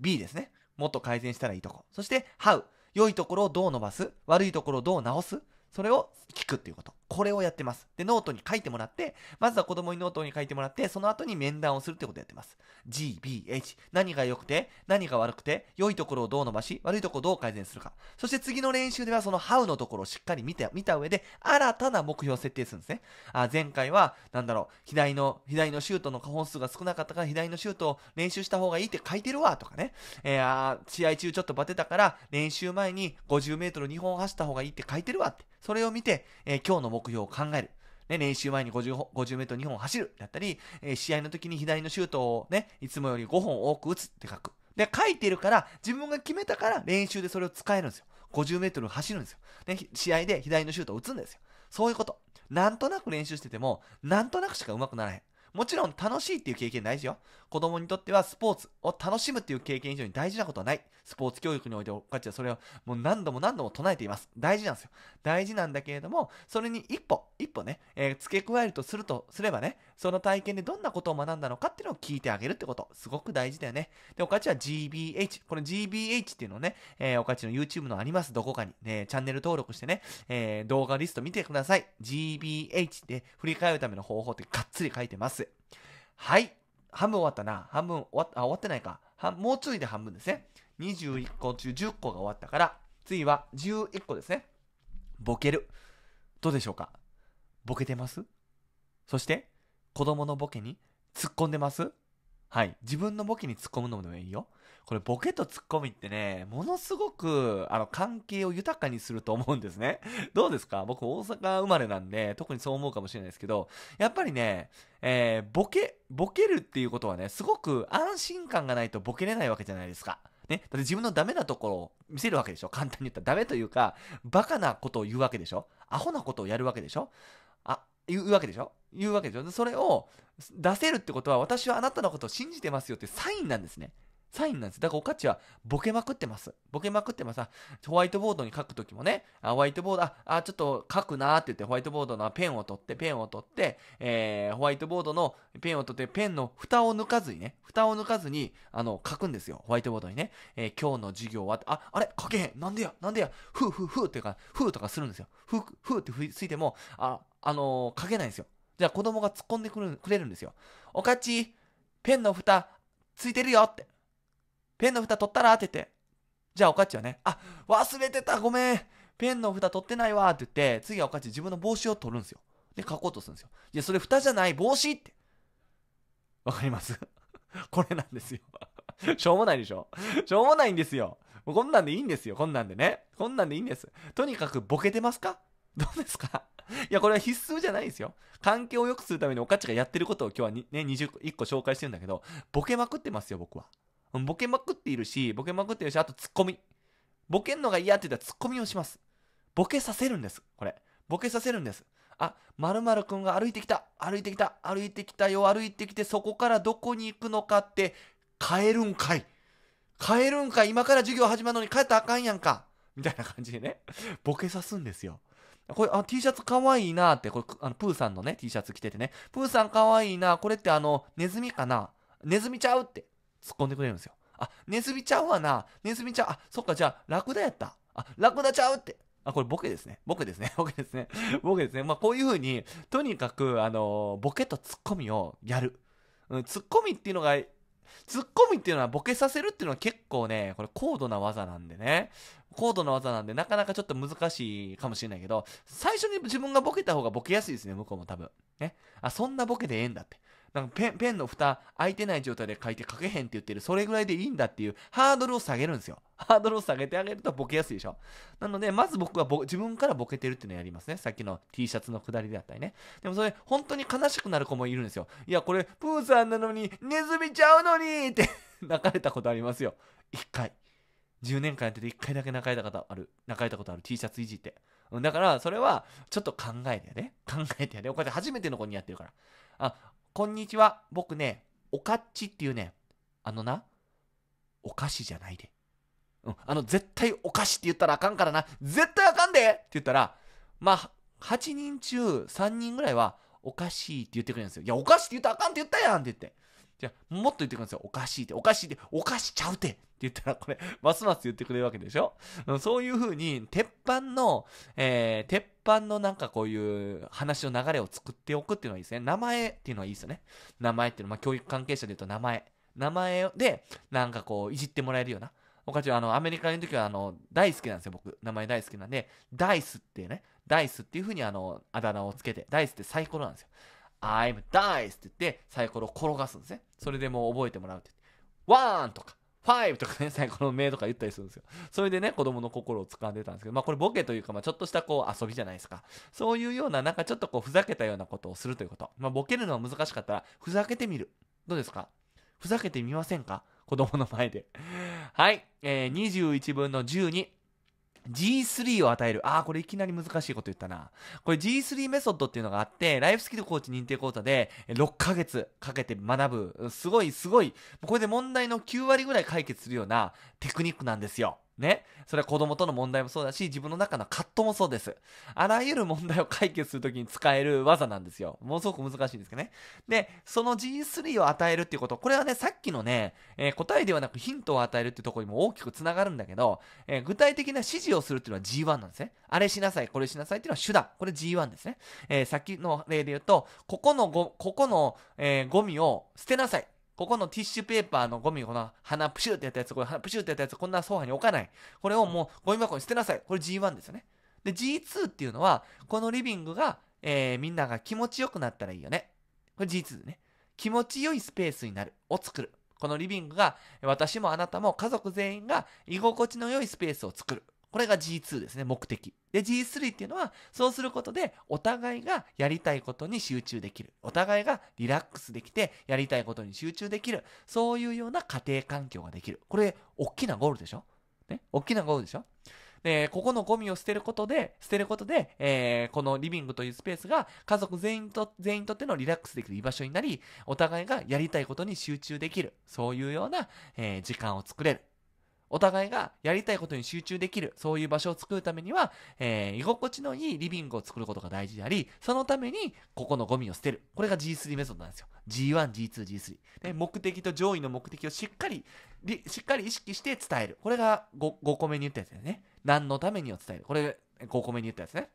?B ですね。もっと改善したらいいとこ。そして How。良いところをどう伸ばす悪いところをどう直すそれを聞くっていうこと。これをやってます。で、ノートに書いてもらって、まずは子供にノートに書いてもらって、その後に面談をするってことをやってます。G、B、H。何が良くて、何が悪くて、良いところをどう伸ばし、悪いところをどう改善するか。そして次の練習ではその How のところをしっかり見て、見た上で、新たな目標を設定するんですね。あ、前回は、なんだろう、左の、左のシュートの本数が少なかったから、左のシュートを練習した方がいいって書いてるわ、とかね。えー、試合中ちょっとバテたから、練習前に50メートル2本走った方がいいって書いてるわって。それを見て、えー、今日の目目標を考える。ね、練習前に 50, 50メートル2本走る。だったり、えー、試合の時に左のシュートをね、いつもより5本多く打つって書く。で、書いてるから、自分が決めたから練習でそれを使えるんですよ。50メートル走るんですよ。ね、試合で左のシュートを打つんですよ。そういうこと。なんとなく練習してても、なんとなくしか上手くならへん。もちろん楽しいっていう経験大事よ。子供にとってはスポーツを楽しむっていう経験以上に大事なことはない。スポーツ教育においておたちはそれをもう何度も何度も唱えています。大事なんですよ。大事なんだけれども、それに一歩、一歩ね、えー、付け加えるとするとすればね、その体験でどんなことを学んだのかっていうのを聞いてあげるってこと、すごく大事だよね。で、おかちは GBH。この GBH っていうのをね、えー、おかちの YouTube のあります、どこかに。ね、チャンネル登録してね、えー、動画リスト見てください。GBH で振り返るための方法ってがっつり書いてます。はい。半分終わったな。半分終わっあ終わってないか。もうちょいで半分ですね。21個中10個が終わったから、次は11個ですね。ボケる。どうでしょうかボケてますそして、子供のボケに突っ込んでますはい。自分のボケに突っ込むのもいいよ。これボケとツッコミってね、ものすごく、あの、関係を豊かにすると思うんですね。[LAUGHS] どうですか僕大阪生まれなんで、特にそう思うかもしれないですけど、やっぱりね、えー、ボケ、ボケるっていうことはね、すごく安心感がないとボケれないわけじゃないですか。ね。だって自分のダメなところを見せるわけでしょ簡単に言ったらダメというか、バカなことを言うわけでしょアホなことをやるわけでしょあ、言うわけでしょ言うわけでしょそれを出せるってことは私はあなたのことを信じてますよってサインなんですね。サインなんです。だからおかちはボケまくってます。ボケまくってます。ホワイトボードに書くときもね、あ、ホワイトボード、あ、あちょっと書くなーって言って、ホワイトボードのペンを取って、ペンを取って、えー、ホワイトボードのペンを取って、ペンの蓋を抜かずにね、蓋を抜かずに、あの、書くんですよ。ホワイトボードにね、えー、今日の授業は、あ、あれ書けへんなんでやなんでやふうふうふうっていうか、ふうとかするんですよ。ふう、ふうってついても、あ、あのー、書けないんですよ。じゃあ子供が突っ込んでくれるんですよ。おかち、ペンの蓋、ついてるよって。ペンの蓋取ったらって言って、じゃあおかっちはね、あ、忘れてた、ごめん。ペンの蓋取ってないわって言って、次はおかっち自分の帽子を取るんですよ。で、書こうとするんですよ。いや、それ蓋じゃない、帽子って。わかります [LAUGHS] これなんですよ [LAUGHS] しょうもないでしょしょうもないんですよ。もうこんなんでいいんですよ。こんなんでね。こんなんでいいんです。とにかくボケてますかどうですか [LAUGHS] いや、これは必須じゃないですよ。環境を良くするためにおかちがやってることを今日はね、21個紹介してるんだけど、ボケまくってますよ、僕は。ボケまくっているし、ボケまくっているし、あとツッコミ。ボケんのが嫌って言ったらツッコミをします。ボケさせるんです、これ。ボケさせるんです。あ、〇〇くんが歩いてきた、歩いてきた、歩いてきたよ、歩いてきて、そこからどこに行くのかって、帰るんかい。帰るんかい、今から授業始まるのに帰ったらあかんやんか。みたいな感じでね、ボケさすんですよ。これ、あ、T シャツかわいいなって、これ、あの、プーさんのね、T シャツ着ててね、プーさんかわいいなこれってあの、ネズミかなネズミちゃうって。突っ込んでくれるんですよ。あ、ネズミちゃうわな。ネズミちゃう。あ、そっか、じゃあ、ラクダやった。あ、ラクダちゃうって。あ、これボケですね。ボケですね。[LAUGHS] ボケですね。ボケですね。まあ、こういうふうに、とにかく、あの、ボケとツッコミをやる。うん、ツッコミっていうのが、ツッコミっていうのはボケさせるっていうのは結構ね、これ高度な技なんでね。高度な技なんで、なかなかちょっと難しいかもしれないけど、最初に自分がボケた方がボケやすいですね、向こうも多分。ね。あ、そんなボケでええんだって。なんかペン、ペンの蓋開いてない状態で書いて書けへんって言ってる。それぐらいでいいんだっていうハードルを下げるんですよ。ハードルを下げてあげるとボケやすいでしょ。なので、まず僕は自分からボケてるっていうのをやりますね。さっきの T シャツのくだりであったりね。でもそれ、本当に悲しくなる子もいるんですよ。いや、これ、プーさんなのに、ネズミちゃうのにって [LAUGHS] 泣かれたことありますよ。一回。10年間やってて一回だけ泣かれたことある、泣かれたことある T シャツいじって。だから、それは、ちょっと考えてやで、考えてやで、こうやって初めての子にやってるから。あ、こんにちは。僕ね、おかっちっていうね、あのな、お菓子じゃないで。うん、あの、絶対お菓子って言ったらあかんからな、絶対あかんでって言ったら、まあ、8人中3人ぐらいは、おかしいって言ってくれるんですよ。いや、おかしいって言ったらあかんって言ったやんって言って。じゃあ、もっと言ってください。おかしいって、おかしいって、おかしちゃうてって言ったら、これ、[LAUGHS] ますます言ってくれるわけでしょそういうふうに、鉄板の、えー、鉄板のなんかこういう話の流れを作っておくっていうのはいいですね。名前っていうのはいいですよね。名前っていうのは、まあ、教育関係者で言うと名前。名前で、なんかこう、いじってもらえるような。おかちはあのアメリカの時はあの大好きなんですよ、僕。名前大好きなんで、ダイスっていうね、ダイスっていうふうにあのあだ名をつけて、ダイスってサイコロなんですよ。I'm dice って言ってサイコロを転がすんですね。それでもう覚えてもらうってワンとかファイブとかね [LAUGHS] 最後の名とか言ったりするんですよそれでね子供の心を掴んでたんですけどまあこれボケというか、まあ、ちょっとしたこう遊びじゃないですかそういうようななんかちょっとこうふざけたようなことをするということまあボケるのは難しかったらふざけてみるどうですかふざけてみませんか子供の前で [LAUGHS] はい、えー、21分の12 G3 を与える。ああ、これいきなり難しいこと言ったな。これ G3 メソッドっていうのがあって、ライフスキルコーチ認定講座で6ヶ月かけて学ぶ。すごいすごい。これで問題の9割ぐらい解決するようなテクニックなんですよ。ね。それは子供との問題もそうだし、自分の中の葛藤もそうです。あらゆる問題を解決するときに使える技なんですよ。ものすごく難しいんですけどね。で、その G3 を与えるっていうこと、これはね、さっきのね、えー、答えではなくヒントを与えるっていうところにも大きくつながるんだけど、えー、具体的な指示をするっていうのは G1 なんですね。あれしなさい、これしなさいっていうのは手段。これ G1 ですね。えー、さっきの例で言うと、ここのご、ここの、えゴミを捨てなさい。ここのティッシュペーパーのゴミ、この鼻プシューってやったやつ、これ鼻プシューってやったやつ、こんなソファに置かない。これをもうゴミ箱に捨てなさい。これ G1 ですよね。で、G2 っていうのは、このリビングが、えー、みんなが気持ちよくなったらいいよね。これ G2 ね。気持ちよいスペースになる。を作る。このリビングが、私もあなたも家族全員が居心地の良いスペースを作る。これが G2 ですね、目的。で、G3 っていうのは、そうすることで、お互いがやりたいことに集中できる。お互いがリラックスできて、やりたいことに集中できる。そういうような家庭環境ができる。これ、大きなゴールでしょね、大きなゴールでしょで、ここのゴミを捨てることで、捨てることで、えー、このリビングというスペースが家族全員と、全員とってのリラックスできる居場所になり、お互いがやりたいことに集中できる、そういうような、えー、時間を作れる。お互いがやりたいことに集中できる、そういう場所を作るためには、えー、居心地のいいリビングを作ることが大事であり、そのために、ここのゴミを捨てる。これが G3 メソッドなんですよ。G1、G2、G3。で、目的と上位の目的をしっかり、しっかり意識して伝える。これが 5, 5個目に言ったやつだよね。何のためにを伝える。これ、5個目に言ったやつね。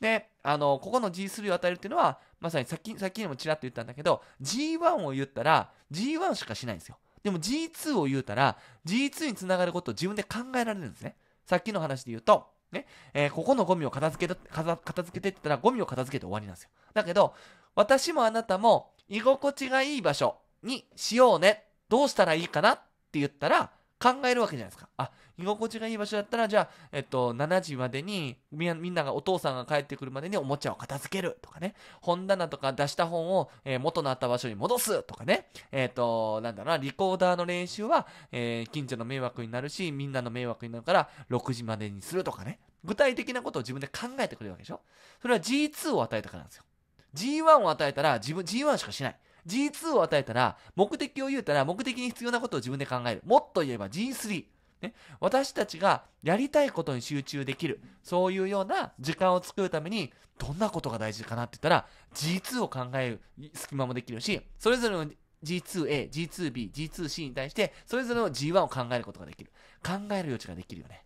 で、あの、ここの G3 を与えるっていうのは、まさにさっき、さっきにもちらっと言ったんだけど、G1 を言ったら、G1 しかしないんですよ。でも G2 を言うたら、G2 につながることを自分で考えられるんですね。さっきの話で言うと、ね、えー、ここのゴミを片付けた、片付けてって言ったら、ゴミを片付けて終わりなんですよ。だけど、私もあなたも居心地がいい場所にしようね。どうしたらいいかなって言ったら、考えるわけじゃないですか。あ、居心地がいい場所だったら、じゃあ、えっと、7時までにみ、んなが、お父さんが帰ってくるまでにおもちゃを片付けるとかね、本棚とか出した本を、えー、元のあった場所に戻すとかね、えっ、ー、と、なんだろうな、リコーダーの練習は、えー、近所の迷惑になるし、みんなの迷惑になるから、6時までにするとかね、具体的なことを自分で考えてくれるわけでしょそれは G2 を与えたからなんですよ。G1 を与えたら、自分、G1 しかしない。G2 を与えたら、目的を言うたら、目的に必要なことを自分で考える。もっと言えば G3。ね、私たちがやりたいことに集中できる。そういうような時間を作るために、どんなことが大事かなって言ったら、G2 を考える隙間もできるし、それぞれの G2A、G2B、G2C に対して、それぞれの G1 を考えることができる。考える余地ができるよね。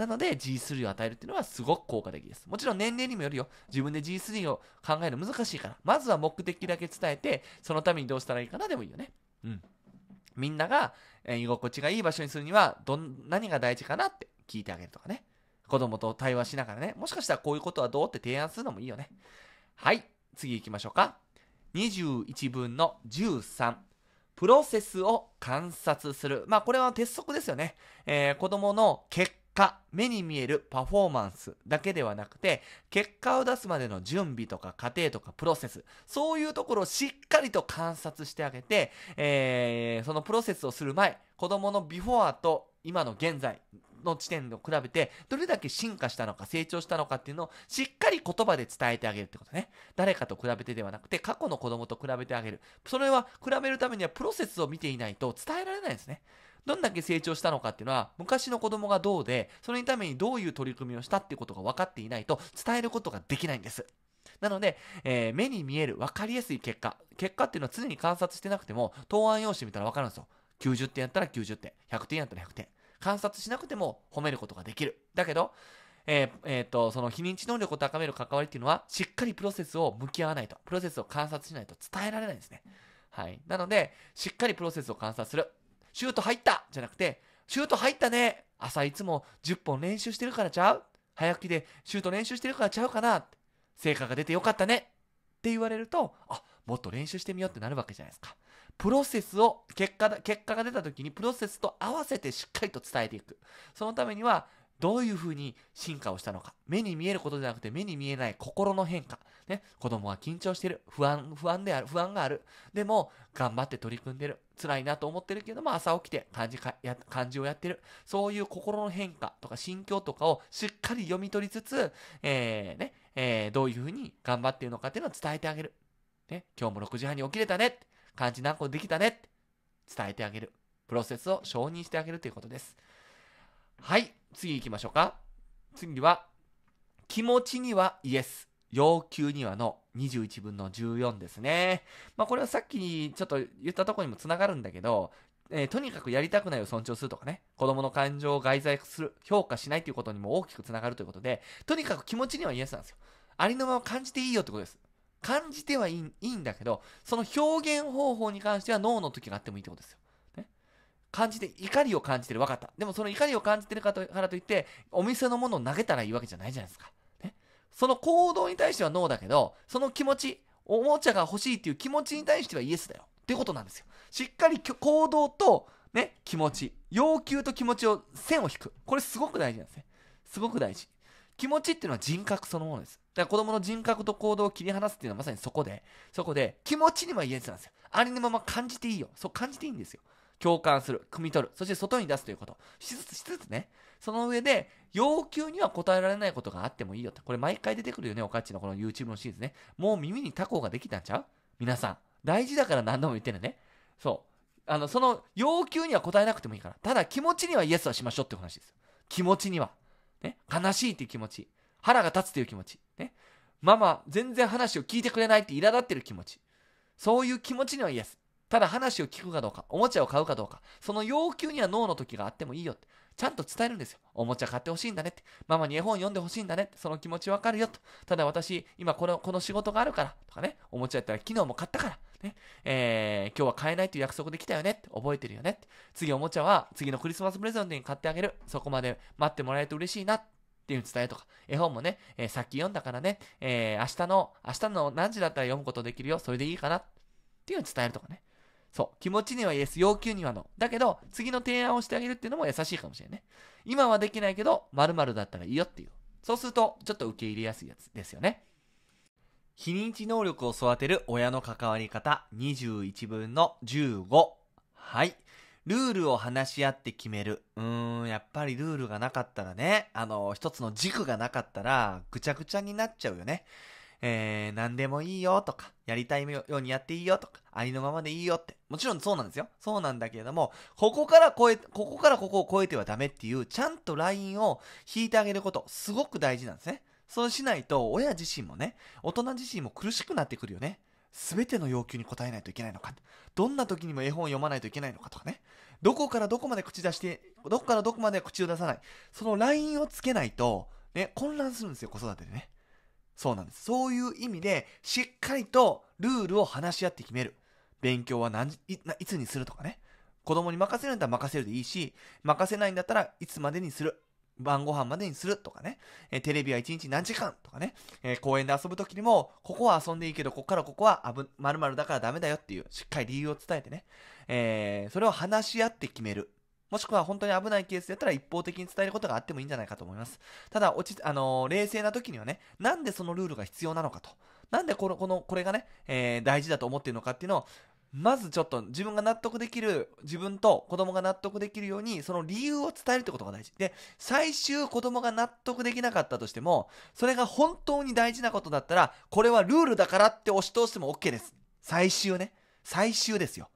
なので G3 を与えるっていうのはすごく効果的です。もちろん年齢にもよるよ。自分で G3 を考えるの難しいから。まずは目的だけ伝えて、そのためにどうしたらいいかなでもいいよね。うん。みんなが、え居心地がいい場所にするにはどん、何が大事かなって聞いてあげるとかね。子供と対話しながらね、もしかしたらこういうことはどうって提案するのもいいよね。はい、次行きましょうか。21分の13。プロセスを観察する。まあこれは鉄則ですよね。えー、子供の結果、目に見えるパフォーマンスだけではなくて、結果を出すまでの準備とか過程とかプロセス、そういうところをしっかりと観察してあげて、えー、そのプロセスをする前、子供のビフォアと今の現在の地点と比べて、どれだけ進化したのか、成長したのかっていうのを、しっかり言葉で伝えてあげるってことね。誰かと比べてではなくて、過去の子供と比べてあげる。それは、比べるためにはプロセスを見ていないと伝えられないんですね。どんだけ成長したのかっていうのは、昔の子供がどうで、それにためにどういう取り組みをしたっていうことが分かっていないと、伝えることができないんです。なので、えー、目に見える分かりやすい結果。結果っていうのは常に観察してなくても、答案用紙見たら分かるんですよ。90点やったら90点、100点やったら100点。観察しなくても褒めることができる。だけど、えーえーと、とその非認知能力を高める関わりっていうのは、しっかりプロセスを向き合わないと、プロセスを観察しないと伝えられないんですね。はい。なので、しっかりプロセスを観察する。シュート入ったじゃなくて、シュート入ったね朝いつも10本練習してるからちゃう早起きでシュート練習してるからちゃうかな成果が出てよかったねって言われると、あ、もっと練習してみようってなるわけじゃないですか。プロセスを結果だ、結果が出た時にプロセスと合わせてしっかりと伝えていく。そのためには、どういうふうに進化をしたのか。目に見えることじゃなくて目に見えない心の変化。ね。子供は緊張してる。不安、不安である。不安がある。でも、頑張って取り組んでる。辛いなと思ってるけども、朝起きて漢字かや漢字をやってる。そういう心の変化とか心境とかをしっかり読み取りつつ、えー、ね、えー、どういうふうに頑張っているのかっていうのを伝えてあげる。ね。今日も6時半に起きれたね。漢字何個できたね。伝えてあげる。プロセスを承認してあげるということです。はい、次行きましょうか。次は、気持ちにはイエス、要求にはの21分の14ですね。まあ、これはさっきちょっと言ったとこにもつながるんだけど、えー、とにかくやりたくないを尊重するとかね、子供の感情を外在する、評価しないということにも大きくつながるということで、とにかく気持ちにはイエスなんですよ。ありのまま感じていいよってことです。感じてはいいいいんだけど、その表現方法に関しては脳の時があってもいいってことですよ。感じて怒りを感じてる分かったでもその怒りを感じてるかとからといってお店のものを投げたらいいわけじゃないじゃないですか、ね、その行動に対してはノーだけどその気持ちおもちゃが欲しいっていう気持ちに対してはイエスだよっていうことなんですよしっかり行動とね気持ち要求と気持ちを線を引くこれすごく大事なんですねすごく大事気持ちっていうのは人格そのものです。だから子供の人格と行動を切り離すっていうのはまさにそこで、そこで気持ちにはイエスなんですよ。ありのまま感じていいよ。そう感じていいんですよ。共感する、汲み取る、そして外に出すということ。しつつしつつね。その上で、要求には応えられないことがあってもいいよって。これ毎回出てくるよね、おかっちのこの YouTube のシーンですね。もう耳にタコができたんちゃう皆さん。大事だから何度も言ってるね。そう。あの、その要求には応えなくてもいいから。ただ気持ちにはイエスはしましょうって話です。気持ちには。ね。悲しいっていう気持ち。腹が立つという気持ち。ね。ママ、全然話を聞いてくれないって苛立ってる気持ち。そういう気持ちにはイエス。ただ話を聞くかどうか、おもちゃを買うかどうか、その要求には脳の時があってもいいよって。ちゃんと伝えるんですよ。おもちゃ買ってほしいんだねって。ママに絵本読んでほしいんだねって。その気持ちわかるよと。ただ私、今このこの仕事があるからとかね。おもちゃやったら昨日も買ったから。ね。えー、今日は買えないという約束できたよねって。覚えてるよねって。次おもちゃは次のクリスマスプレゼントに買ってあげる。そこまで待ってもらえると嬉しいなっていう伝えとか。絵本もね、えー、さっき読んだからね。えー、明日の、明日の何時だったら読むことできるよ。それでいいかなっていう伝えるとかね。そう。気持ちにはイエス、要求にはの。だけど、次の提案をしてあげるっていうのも優しいかもしれないね。今はできないけど、〇〇だったらいいよっていう。そうすると、ちょっと受け入れやすいやつですよね。非認知能力を育てる親の関わり方21分の15。はい。ルールを話し合って決める。うーん、やっぱりルールがなかったらね、あの、一つの軸がなかったら、ぐちゃぐちゃになっちゃうよね。えー、何でもいいよとか、やりたいようにやっていいよとか、ありのままでいいよって。もちろんそうなんですよ。そうなんだけれども、ここから超え、ここからここを越えてはダメっていう、ちゃんとラインを引いてあげること、すごく大事なんですね。そうしないと、親自身もね、大人自身も苦しくなってくるよね。全ての要求に応えないといけないのか。どんな時にも絵本を読まないといけないのかとかね。どこからどこまで口出して、どこからどこまで口を出さない。そのラインをつけないと、ね、混乱するんですよ、子育てでね。そうなんです。そういう意味で、しっかりとルールを話し合って決める。勉強は何いいつにするとかね。子供に任せるんだったら任せるでいいし、任せないんだったらいつまでにする。晩ご飯までにするとかね、えー、テレビは1日何時間とかね、えー、公園で遊ぶ時にも、ここは遊んでいいけど、ここからここはまるだからダメだよっていう、しっかり理由を伝えてね、えー、それを話し合って決める。もしくは本当に危ないケースだったら一方的に伝えることがあってもいいんじゃないかと思います。ただ、落ち、あのー、冷静な時にはね、なんでそのルールが必要なのかと。なんでこの、この、これがね、えー、大事だと思っているのかっていうのを、まずちょっと自分が納得できる、自分と子供が納得できるように、その理由を伝えるってことが大事。で、最終子供が納得できなかったとしても、それが本当に大事なことだったら、これはルールだからって押し通しても OK です。最終ね。最終ですよ。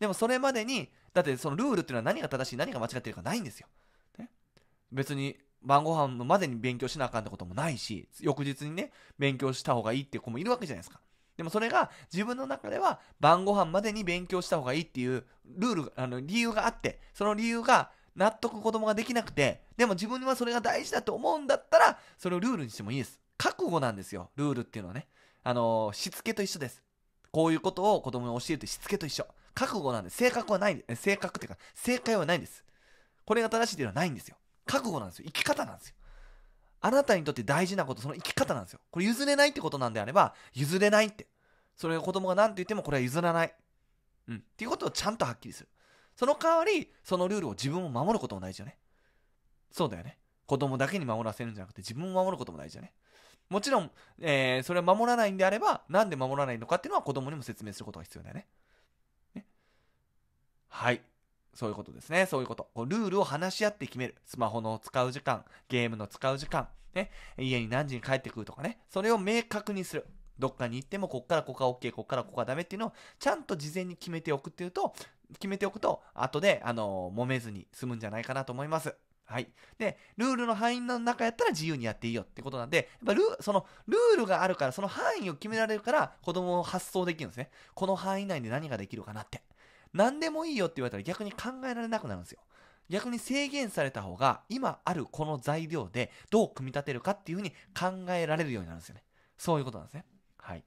でもそれまでに、だってそのルールっていうのは何が正しい何が間違ってるかないんですよ、ね、別に晩ご飯のまでに勉強しなあかんってこともないし翌日にね勉強した方がいいっていう子もいるわけじゃないですかでもそれが自分の中では晩ご飯までに勉強した方がいいっていうルールあの理由があってその理由が納得子供ができなくてでも自分はそれが大事だと思うんだったらそれをルールにしてもいいです覚悟なんですよルールっていうのはねあのしつけと一緒ですこういうことを子供に教えるとしつけと一緒覚悟なんで性格はない、性格っていうか、正解はないんです。これが正しいというのはないんですよ。覚悟なんですよ。生き方なんですよ。あなたにとって大事なこと、その生き方なんですよ。これ譲れないってことなんであれば、譲れないって。それを子供が何て言ってもこれは譲らない。うん。っていうことをちゃんとはっきりする。その代わり、そのルールを自分を守ることも大事よね。そうだよね。子供だけに守らせるんじゃなくて自分を守ることも大事だね。もちろん、えー、それは守らないんであれば、なんで守らないのかっていうのは子供にも説明することが必要だよね。はい。そういうことですね。そういうこと。こうルールを話し合って決める。スマホの使う時間、ゲームの使う時間、ね、家に何時に帰ってくるとかね。それを明確にする。どっかに行っても、こっからここは OK、こっからここはダメっていうのを、ちゃんと事前に決めておくっていうと、決めておくと、後で、あのー、揉めずに済むんじゃないかなと思います。はい。で、ルールの範囲の中やったら自由にやっていいよってことなんで、やっぱルそのルールがあるから、その範囲を決められるから、子供を発想できるんですね。この範囲内で何ができるかなって。何でもいいよって言われたら逆に考えられなくなるんですよ。逆に制限された方が今あるこの材料でどう組み立てるかっていうふうに考えられるようになるんですよね。そういうことなんですね。はい。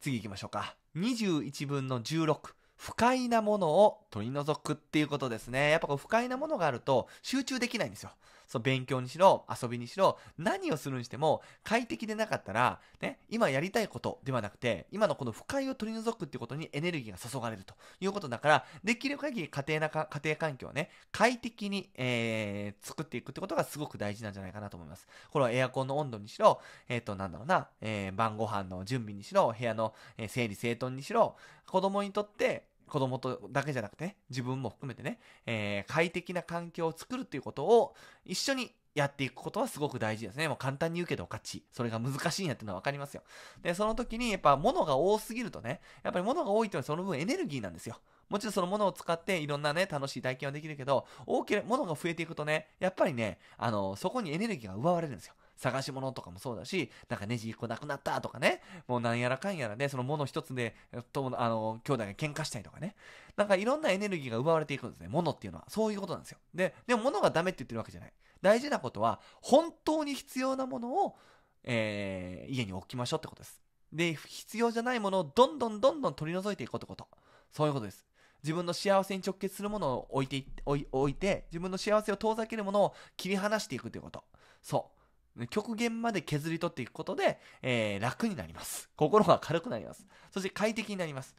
次行きましょうか。21分の16。不快なものを取り除くっていうことですね。やっぱこう不快なものがあると集中できないんですよ。そう、勉強にしろ、遊びにしろ、何をするにしても快適でなかったら、ね、今やりたいことではなくて、今のこの不快を取り除くっていうことにエネルギーが注がれるということだから、できる限り家庭な家庭環境をね、快適に、えー、作っていくってことがすごく大事なんじゃないかなと思います。これはエアコンの温度にしろ、えっ、ー、と、なんだろうな、えー、晩ご飯の準備にしろ、部屋の整理整頓にしろ、子供にとって子供とだけじゃなくて、ね、自分も含めてね、えー、快適な環境を作るっていうことを一緒にやっていくことはすごく大事ですね。もう簡単に言うけど勝ち。それが難しいんやっていうのは分かりますよ。で、その時にやっぱ物が多すぎるとね、やっぱり物が多いっていうのはその分エネルギーなんですよ。もちろんそのものを使っていろんなね、楽しい体験はできるけど、大きなものが増えていくとね、やっぱりね、あの、そこにエネルギーが奪われるんですよ。探し物とかもそうだし、なんかネジ1個なくなったとかね、もうなんやらかんやらね、その物一つで、あの、兄弟が喧嘩したりとかね。なんかいろんなエネルギーが奪われていくんですね。物っていうのは。そういうことなんですよ。で、でも物がダメって言ってるわけじゃない。大事なことは、本当に必要なものを、えー、家に置きましょうってことです。で、必要じゃないものをどんどんどんどん取り除いていこうってこと。そういうことです。自分の幸せに直結するものを置いて置いて、自分の幸せを遠ざけるものを切り離していくということ。そう。極限まで削り取っていくことで、えー、楽になります。心が軽くなります。そして快適になります。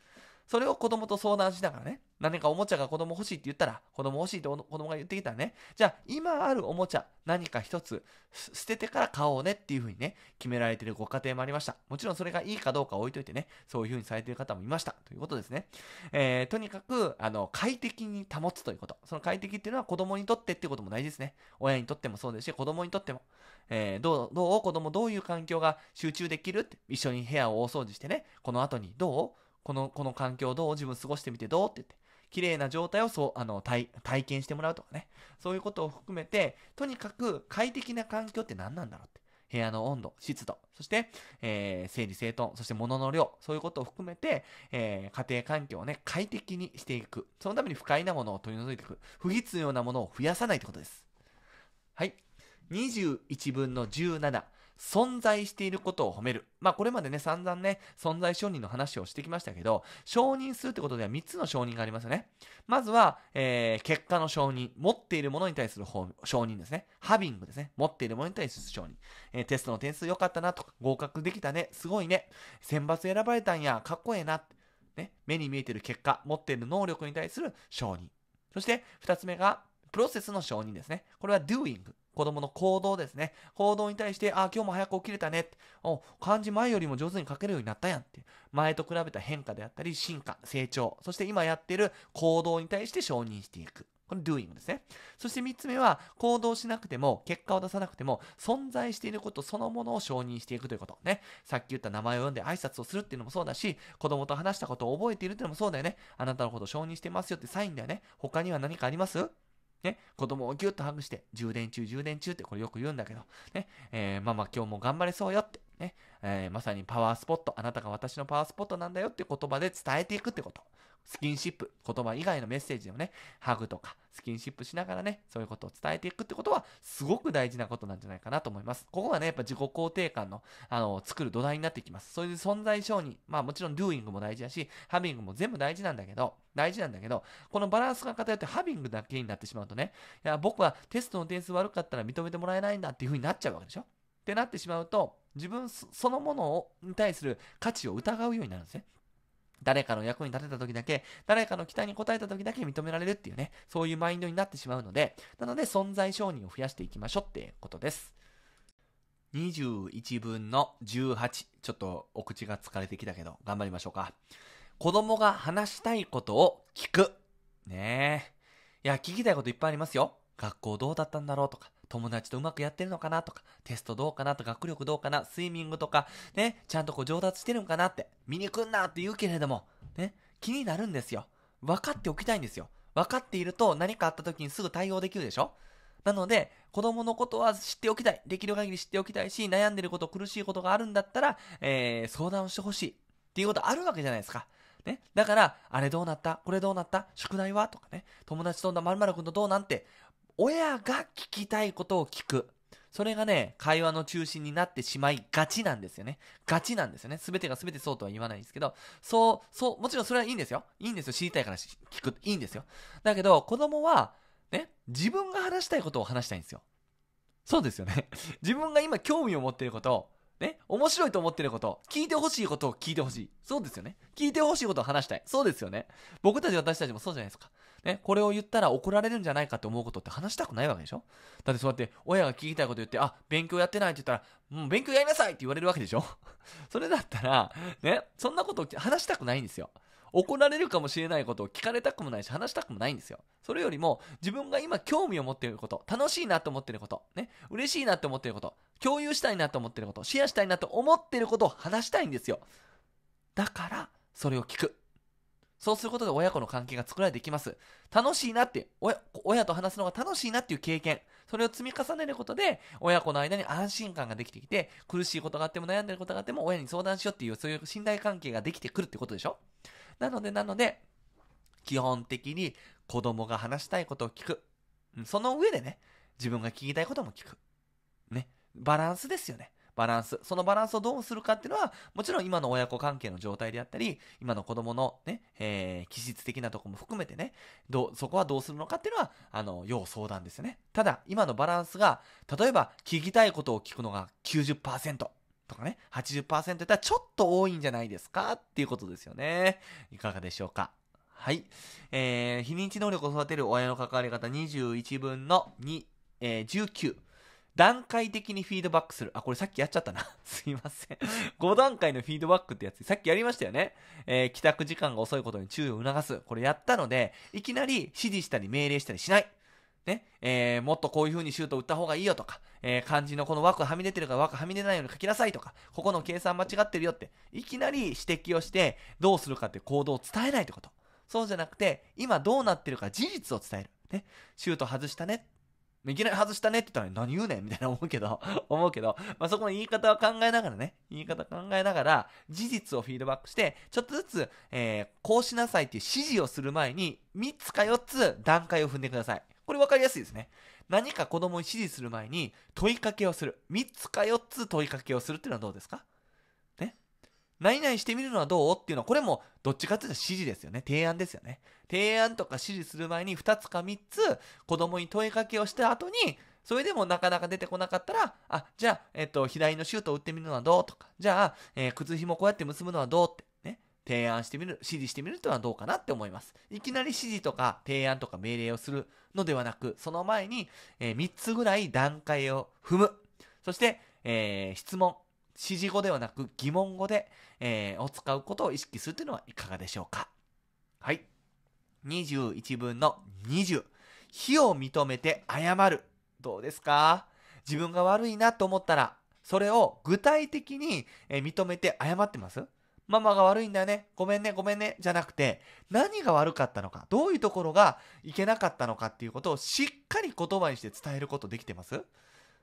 それを子供と相談しながらね、何かおもちゃが子供欲しいって言ったら、子供欲しいと子供が言ってきたらね、じゃあ今あるおもちゃ何か一つ捨ててから買おうねっていう風にね、決められてるご家庭もありました。もちろんそれがいいかどうか置いといてね、そういう風にされてる方もいました。ということですね。えー、とにかく、あの、快適に保つということ。その快適っていうのは子供にとってってことも大事ですね。親にとってもそうですし、子供にとっても。えー、どう、どう子供どういう環境が集中できるって一緒に部屋を大掃除してね、この後にどうこの、この環境どう自分過ごしてみてどうって言って。綺麗な状態をそう、あの、体、体験してもらうとかね。そういうことを含めて、とにかく快適な環境って何なんだろうって。部屋の温度、湿度、そして、えー、整理整頓、そして物の量、そういうことを含めて、えー、家庭環境をね、快適にしていく。そのために不快なものを取り除いていく。不必要なものを増やさないってことです。はい。21分の17。存在していることを褒める。まあ、これまでね、散々ね、存在承認の話をしてきましたけど、承認するってことでは3つの承認がありますよね。まずは、えー、結果の承認。持っているものに対する承認ですね。ハビングですね。持っているものに対する承認。えー、テストの点数良かったなとか、合格できたね、すごいね。選抜選ばれたんや、かっこええな。ね、目に見えてる結果、持っている能力に対する承認。そして、2つ目が、プロセスの承認ですね。これは doing。子供の行動ですね。行動に対して、あ、今日も早く起きれたね。お、漢字前よりも上手に書けるようになったやんって。前と比べた変化であったり、進化、成長、そして今やってる行動に対して承認していく。これ doing ですね。そして3つ目は、行動しなくても、結果を出さなくても、存在していることそのものを承認していくということ。ね。さっき言った名前を読んで挨拶をするっていうのもそうだし、子供と話したことを覚えているっていうのもそうだよね。あなたのことを承認してますよってサインだよね。他には何かありますね、子供をぎゅっとハグして、充電中、充電中ってこれよく言うんだけど、ね、えー、ママ今日も頑張れそうよって、ね、えー、まさにパワースポット、あなたが私のパワースポットなんだよって言葉で伝えていくってこと。スキンシップ、言葉以外のメッセージをね、ハグとか、スキンシップしながらね、そういうことを伝えていくってことは、すごく大事なことなんじゃないかなと思います。ここがね、やっぱ自己肯定感の、あの、作る土台になってきます。そういう存在承認、まあもちろん doing も大事だし、ハビングも全部大事なんだけど、大事なんだけど、このバランスが偏ってハビングだけになってしまうとね、いや、僕はテストの点数悪かったら認めてもらえないんだっていう風になっちゃうわけでしょってなってしまうと、自分そのものをに対する価値を疑うようになるんですね。誰かの役に立てた時だけ、誰かの期待に応えた時だけ認められるっていうね、そういうマインドになってしまうので、なので存在承認を増やしていきましょうってことです。21分の18。ちょっとお口が疲れてきたけど、頑張りましょうか。子供が話したいことを聞く。ねえ。いや、聞きたいこといっぱいありますよ。学校どうだったんだろうとか、友達とうまくやってるのかなとか、テストどうかなとか、学力どうかな、スイミングとか、ね、ちゃんとこう上達してるんかなって、見に来んなって言うけれども、ね、気になるんですよ。分かっておきたいんですよ。分かっていると何かあった時にすぐ対応できるでしょなので、子供のことは知っておきたい。できる限り知っておきたいし、悩んでること、苦しいことがあるんだったら、えー、相談をしてほしい。っていうことあるわけじゃないですか。ね。だから、あれどうなったこれどうなった宿題はとかね。友達と〇〇君とどうなんて、親が聞きたいことを聞く。それがね、会話の中心になってしまいがちなんですよね。がちなんですよね。すべてがすべてそうとは言わないですけど、そう、そう、もちろんそれはいいんですよ。いいんですよ。知りたいから聞く。いいんですよ。だけど、子供は、ね、自分が話したいことを話したいんですよ。そうですよね。[LAUGHS] 自分が今興味を持っていることを、ね、面白いと思ってること、聞いてほしいことを聞いてほしい。そうですよね。聞いてほしいことを話したい。そうですよね。僕たち私たちもそうじゃないですか。ね、これを言ったら怒られるんじゃないかって思うことって話したくないわけでしょだってそうやって親が聞きたいこと言って、あ、勉強やってないって言ったら、もう勉強やりなさいって言われるわけでしょ [LAUGHS] それだったら、ね、そんなこと話したくないんですよ。怒られるかもしれないことを聞かれたくもないし、話したくもないんですよ。それよりも、自分が今興味を持っていること、楽しいなと思っていること、ね、嬉しいなと思っていること、共有したいなと思っていること、シェアしたいなと思っていることを話したいんですよ。だから、それを聞く。そうすることで親子の関係が作られていきます。楽しいなって、親と話すのが楽しいなっていう経験、それを積み重ねることで、親子の間に安心感ができてきて、苦しいことがあっても悩んでることがあっても、親に相談しようっていう、そういう信頼関係ができてくるってことでしょなので、なので、基本的に子供が話したいことを聞く。その上でね、自分が聞きたいことも聞く。ね。バランスですよね。バランス、そのバランスをどうするかっていうのは、もちろん今の親子関係の状態であったり、今の子供のね、えー、気質的なとこも含めてね、どう、そこはどうするのかっていうのは、あの、要相談ですよね。ただ、今のバランスが、例えば、聞きたいことを聞くのが90%。とかね、80%ってったらちょっと多いんじゃないですかっていうことですよね。いかがでしょうかはい。えー、非認知能力を育てる親の関わり方21分の2、えー、19。段階的にフィードバックする。あ、これさっきやっちゃったな。[LAUGHS] すいません。5段階のフィードバックってやつ、さっきやりましたよね。えー、帰宅時間が遅いことに注意を促す。これやったので、いきなり指示したり命令したりしない。ね、えー、もっとこういう風にシュート打った方がいいよとか、えー、漢字のこの枠はみ出てるから枠はみ出ないように書きなさいとか、ここの計算間違ってるよって、いきなり指摘をして、どうするかって行動を伝えないってこと。そうじゃなくて、今どうなってるか事実を伝える。ね、シュート外したね。いきなり外したねって言ったら何言うねんみたいな思うけど、[LAUGHS] 思うけど、まあ、そこの言い方を考えながらね、言い方考えながら、事実をフィードバックして、ちょっとずつ、えー、こうしなさいっていう指示をする前に、3つか4つ段階を踏んでください。これ分かりやすいですね。何か子供に指示する前に問いかけをする。3つか4つ問いかけをするっていうのはどうですか何々してみるのはどうっていうのは、これもどっちかっていうと指示ですよね。提案ですよね。提案とか指示する前に2つか3つ子供に問いかけをした後に、それでもなかなか出てこなかったら、あ、じゃあ、えっと、左のシュートを打ってみるのはどうとか、じゃあ、えー、靴紐こうやって結ぶのはどうってね、提案してみる、指示してみるというのはどうかなって思います。いきなり指示とか提案とか命令をするのではなく、その前に、えー、3つぐらい段階を踏む。そして、えー、質問。指示語ではなく疑問語で、えー、を使うことを意識するというのはいかがでしょうかはい。21分の20。非を認めて謝る。どうですか自分が悪いなと思ったら、それを具体的に認めて謝ってますママが悪いんだよね。ごめんね、ごめんね。じゃなくて、何が悪かったのか、どういうところがいけなかったのかっていうことをしっかり言葉にして伝えることできてます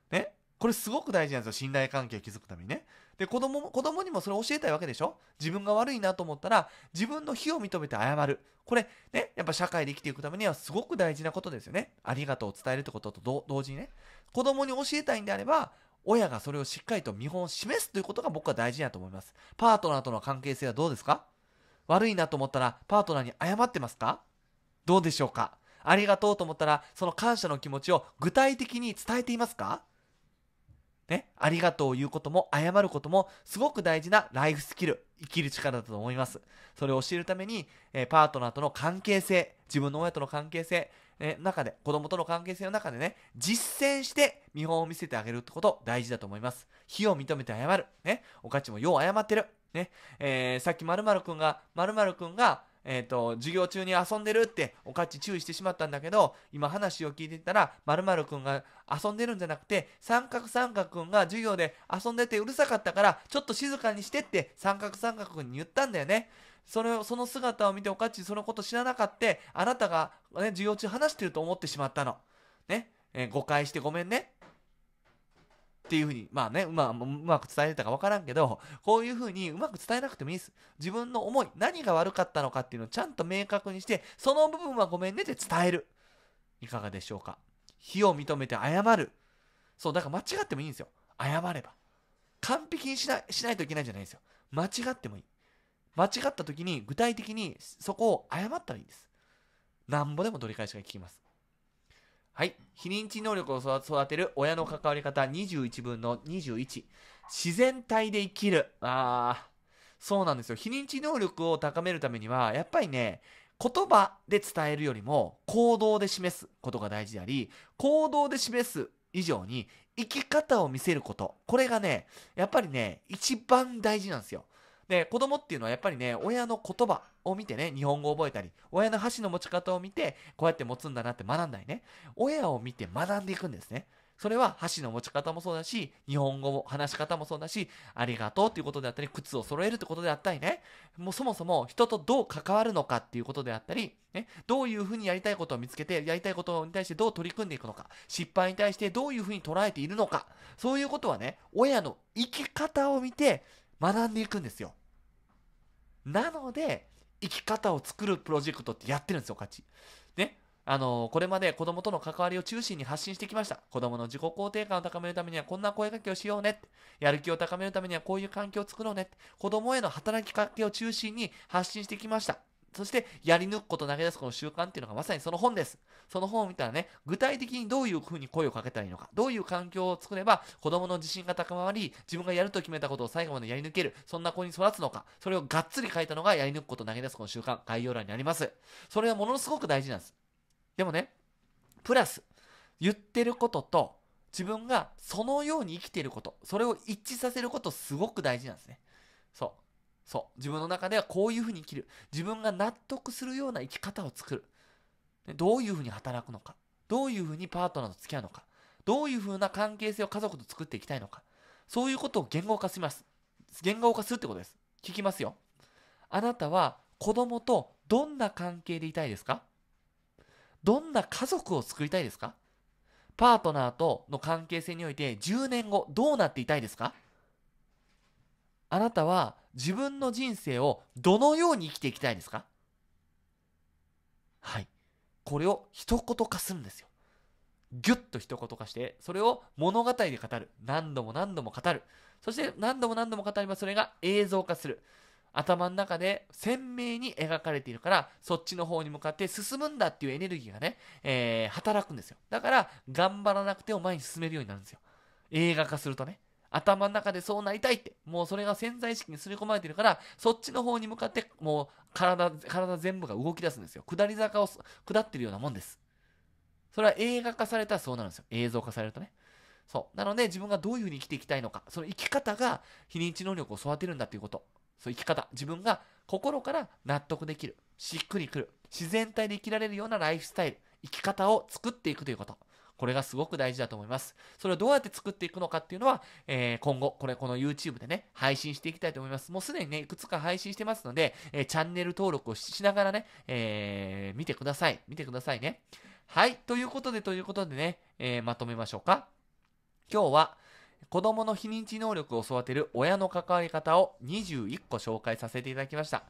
ねこれすごく大事なんですよ信頼関係を築くためにねで子供も子供にもそれを教えたいわけでしょ自分が悪いなと思ったら自分の非を認めて謝るこれねやっぱ社会で生きていくためにはすごく大事なことですよねありがとうを伝えるってことと同時にね子供に教えたいんであれば親がそれをしっかりと見本を示すということが僕は大事だと思いますパートナーとの関係性はどうですか悪いなと思ったらパートナーに謝ってますかどうでしょうかありがとうと思ったらその感謝の気持ちを具体的に伝えていますかね、ありがとうを言うことも謝ることもすごく大事なライフスキル、生きる力だと思います。それを教えるために、えー、パートナーとの関係性、自分の親との関係性、えー、中で、子供との関係性の中でね、実践して見本を見せてあげるってこと大事だと思います。非を認めて謝る。ね、おかちもよう謝ってる。ね、えー、さっき〇〇くんが、〇〇くんが、えー、と、授業中に遊んでるっておかっち注意してしまったんだけど、今話を聞いてたら、まるくんが遊んでるんじゃなくて、三角三角くんが授業で遊んでてうるさかったから、ちょっと静かにしてって三角三角くんに言ったんだよね。それその姿を見ておかっちそのこと知らなかった、あなたがね、授業中話してると思ってしまったの。ね。えー、誤解してごめんね。っていうふうに、まあね、まあ、うまく伝えてたか分からんけど、こういうふうにうまく伝えなくてもいいです。自分の思い、何が悪かったのかっていうのをちゃんと明確にして、その部分はごめんねって伝える。いかがでしょうか。非を認めて謝る。そう、だから間違ってもいいんですよ。謝れば。完璧にしないしないといけないんじゃないんですよ。間違ってもいい。間違った時に具体的にそこを謝ったらいいんです。なんぼでも取り返しが効きます。はい。非認知能力を育てる親の関わり方21分の21。自然体で生きる。ああ、そうなんですよ。非認知能力を高めるためには、やっぱりね、言葉で伝えるよりも行動で示すことが大事であり、行動で示す以上に生き方を見せること。これがね、やっぱりね、一番大事なんですよ。で、子供っていうのはやっぱりね、親の言葉を見てね、日本語を覚えたり、親の箸の持ち方を見て、こうやって持つんだなって学んだりね、親を見て学んでいくんですね。それは箸の持ち方もそうだし、日本語を話し方もそうだし、ありがとうっていうことであったり、靴を揃えるってことであったりね、もうそもそも人とどう関わるのかっていうことであったり、ね、どういうふうにやりたいことを見つけて、やりたいことに対してどう取り組んでいくのか、失敗に対してどういうふうに捉えているのか、そういうことはね、親の生き方を見て、学んでいくんですよ。なので、生き方を作るプロジェクトってやってるんですよ、価値。ね。あのこれまで子供との関わりを中心に発信してきました。子供の自己肯定感を高めるためにはこんな声かけをしようね。やる気を高めるためにはこういう環境を作ろうね。子供への働きかけを中心に発信してきました。そしてやり抜くこと投げ出すこの習慣っていうのがまさにその本です。その本を見たらね、具体的にどういうふうに声をかけたらいいのか、どういう環境を作れば子供の自信が高まり、自分がやると決めたことを最後までやり抜ける、そんな子に育つのか、それをがっつり書いたのがやり抜くこと投げ出すこの習慣、概要欄にあります。それはものすごく大事なんです。でもね、プラス、言ってることと自分がそのように生きていること、それを一致させることすごく大事なんですね。そう。そう。自分の中ではこういうふうに生きる。自分が納得するような生き方を作る。どういうふうに働くのか。どういうふうにパートナーと付き合うのか。どういうふうな関係性を家族と作っていきたいのか。そういうことを言語化します。言語化するってことです。聞きますよ。あなたは子供とどんな関係でいたいですかどんな家族を作りたいですかパートナーとの関係性において10年後どうなっていたいですかあなたは自分の人生をどのように生きていきたいですかはい。これを一言化するんですよ。ギュッと一言化して、それを物語で語る。何度も何度も語る。そして何度も何度も語ればそれが映像化する。頭の中で鮮明に描かれているから、そっちの方に向かって進むんだっていうエネルギーがね、えー、働くんですよ。だから、頑張らなくても前に進めるようになるんですよ。映画化するとね。頭の中でそうなりたいって、もうそれが潜在意識にすり込まれてるから、そっちの方に向かって、もう体、体全部が動き出すんですよ。下り坂を、下ってるようなもんです。それは映画化されたらそうなるんですよ。映像化されるとね。そう。なので、自分がどういうふうに生きていきたいのか、その生き方が非認知能力を育てるんだということ。そう生き方。自分が心から納得できる。しっくりくる。自然体で生きられるようなライフスタイル。生き方を作っていくということ。これがすごく大事だと思います。それをどうやって作っていくのかっていうのは、えー、今後、これ、この YouTube でね、配信していきたいと思います。もうすでにね、いくつか配信してますので、えー、チャンネル登録をしながらね、えー、見てください。見てくださいね。はい。ということで、ということでね、えー、まとめましょうか。今日は、子供の非認知能力を育てる親の関わり方を21個紹介させていただきました。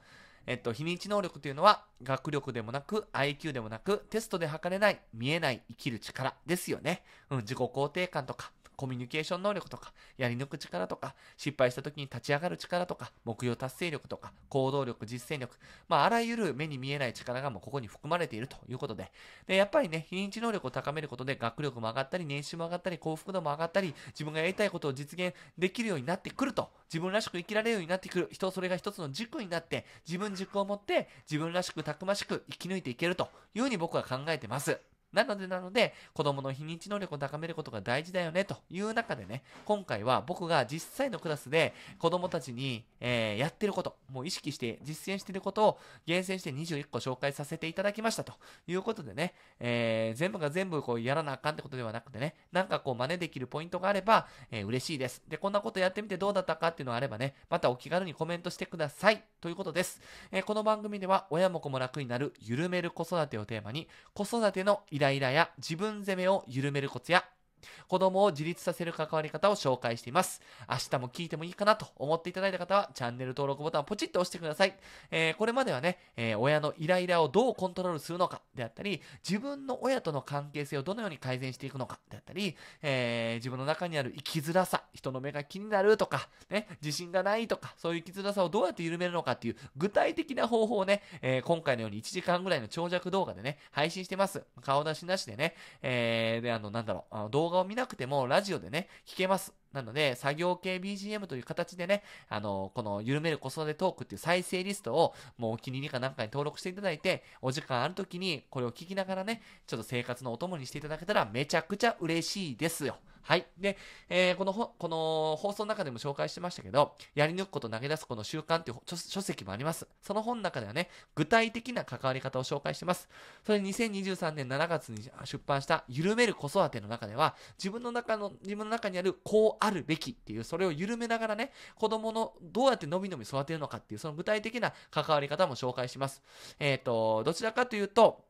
えっと、非認知能力というのは、学力でもなく、IQ でもなく、テストで測れない、見えない、生きる力ですよね。うん、自己肯定感とか、コミュニケーション能力とか、やり抜く力とか、失敗した時に立ち上がる力とか、目標達成力とか、行動力、実践力、まあ、あらゆる目に見えない力がもうここに含まれているということで、で、やっぱりね、認知能力を高めることで学力も上がったり、年収も上がったり、幸福度も上がったり、自分がやりたいことを実現できるようになってくると、自分らしく生きられるようになってくる、人、それが一つの軸になって、自分軸を持って、自分らしくたくましく生き抜いていけるというふうに僕は考えてます。なのでなので、子供の非認知能力を高めることが大事だよね、という中でね、今回は僕が実際のクラスで子供たちに、えー、やってること、もう意識して実践してることを厳選して21個紹介させていただきましたということでね、えー、全部が全部こうやらなあかんってことではなくてね、なんかこう真似できるポイントがあれば、えー、嬉しいです。で、こんなことやってみてどうだったかっていうのがあればね、またお気軽にコメントしてくださいということです。えこの番組では親も子も楽になる緩める子育てをテーマに、子育てのイライラや自分責めを緩めるコツや子供を自立させる関わり方を紹介しています。明日も聞いてもいいかなと思っていただいた方は、チャンネル登録ボタンをポチッと押してください。えー、これまではね、えー、親のイライラをどうコントロールするのかであったり、自分の親との関係性をどのように改善していくのかであったり、えー、自分の中にある生きづらさ、人の目が気になるとか、ね、自信がないとか、そういう生きづらさをどうやって緩めるのかっていう具体的な方法をね、え今回のように1時間ぐらいの長尺動画でね、配信してます。顔出しなしでね、えで、あの、なんだろう、動動画を見なくてもラジオでね、聞けます。なので、作業系 BGM という形でね、あの、この緩める子育てトークっていう再生リストを、もうお気に入りかなんかに登録していただいて、お時間ある時にこれを聞きながらね、ちょっと生活のお供にしていただけたらめちゃくちゃ嬉しいですよ。はい。で、えー、このほ、この放送の中でも紹介してましたけど、やり抜くこと投げ出すこの習慣っていう書籍もあります。その本の中ではね、具体的な関わり方を紹介してます。それ2023年7月に出版した緩める子育ての中では、自分の中の、自分の中にあるこうあるべきっていう、それを緩めながらね、子供のどうやってのびのび育てるのかっていう、その具体的な関わり方も紹介します。えっ、ー、と、どちらかというと、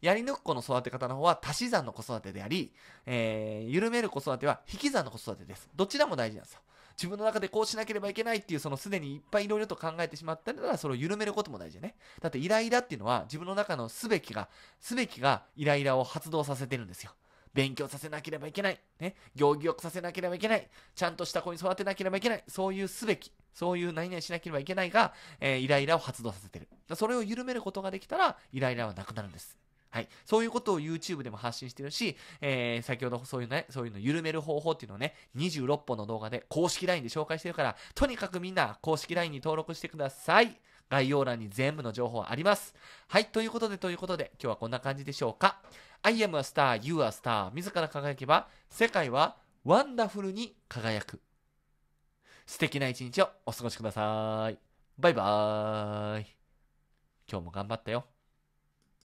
やり抜く子の育て方の方は足し算の子育てであり、えー、緩める子育ては引き算の子育てです。どちらも大事なんですよ。自分の中でこうしなければいけないっていう、そのすでにいっぱいいろいろと考えてしまったら、それを緩めることも大事だね。だってイライラっていうのは自分の中のすべきが、すべきがイライラを発動させてるんですよ。勉強させなければいけない。ね。行儀よくさせなければいけない。ちゃんとした子に育てなければいけない。そういうすべき。そういう何々しなければいけないが、えー、イライラを発動させてる。それを緩めることができたら、イライラはなくなるんです。はい。そういうことを YouTube でも発信してるし、えー、先ほどそういうね、そういうの緩める方法っていうのをね、26本の動画で公式 LINE で紹介してるから、とにかくみんな公式 LINE に登録してください。概要欄に全部の情報あります。はい。ということで、ということで、今日はこんな感じでしょうか。I am a star, you are a star. 自ら輝けば、世界はワンダフルに輝く。素敵な一日をお過ごしください。バイバーイ。今日も頑張ったよ。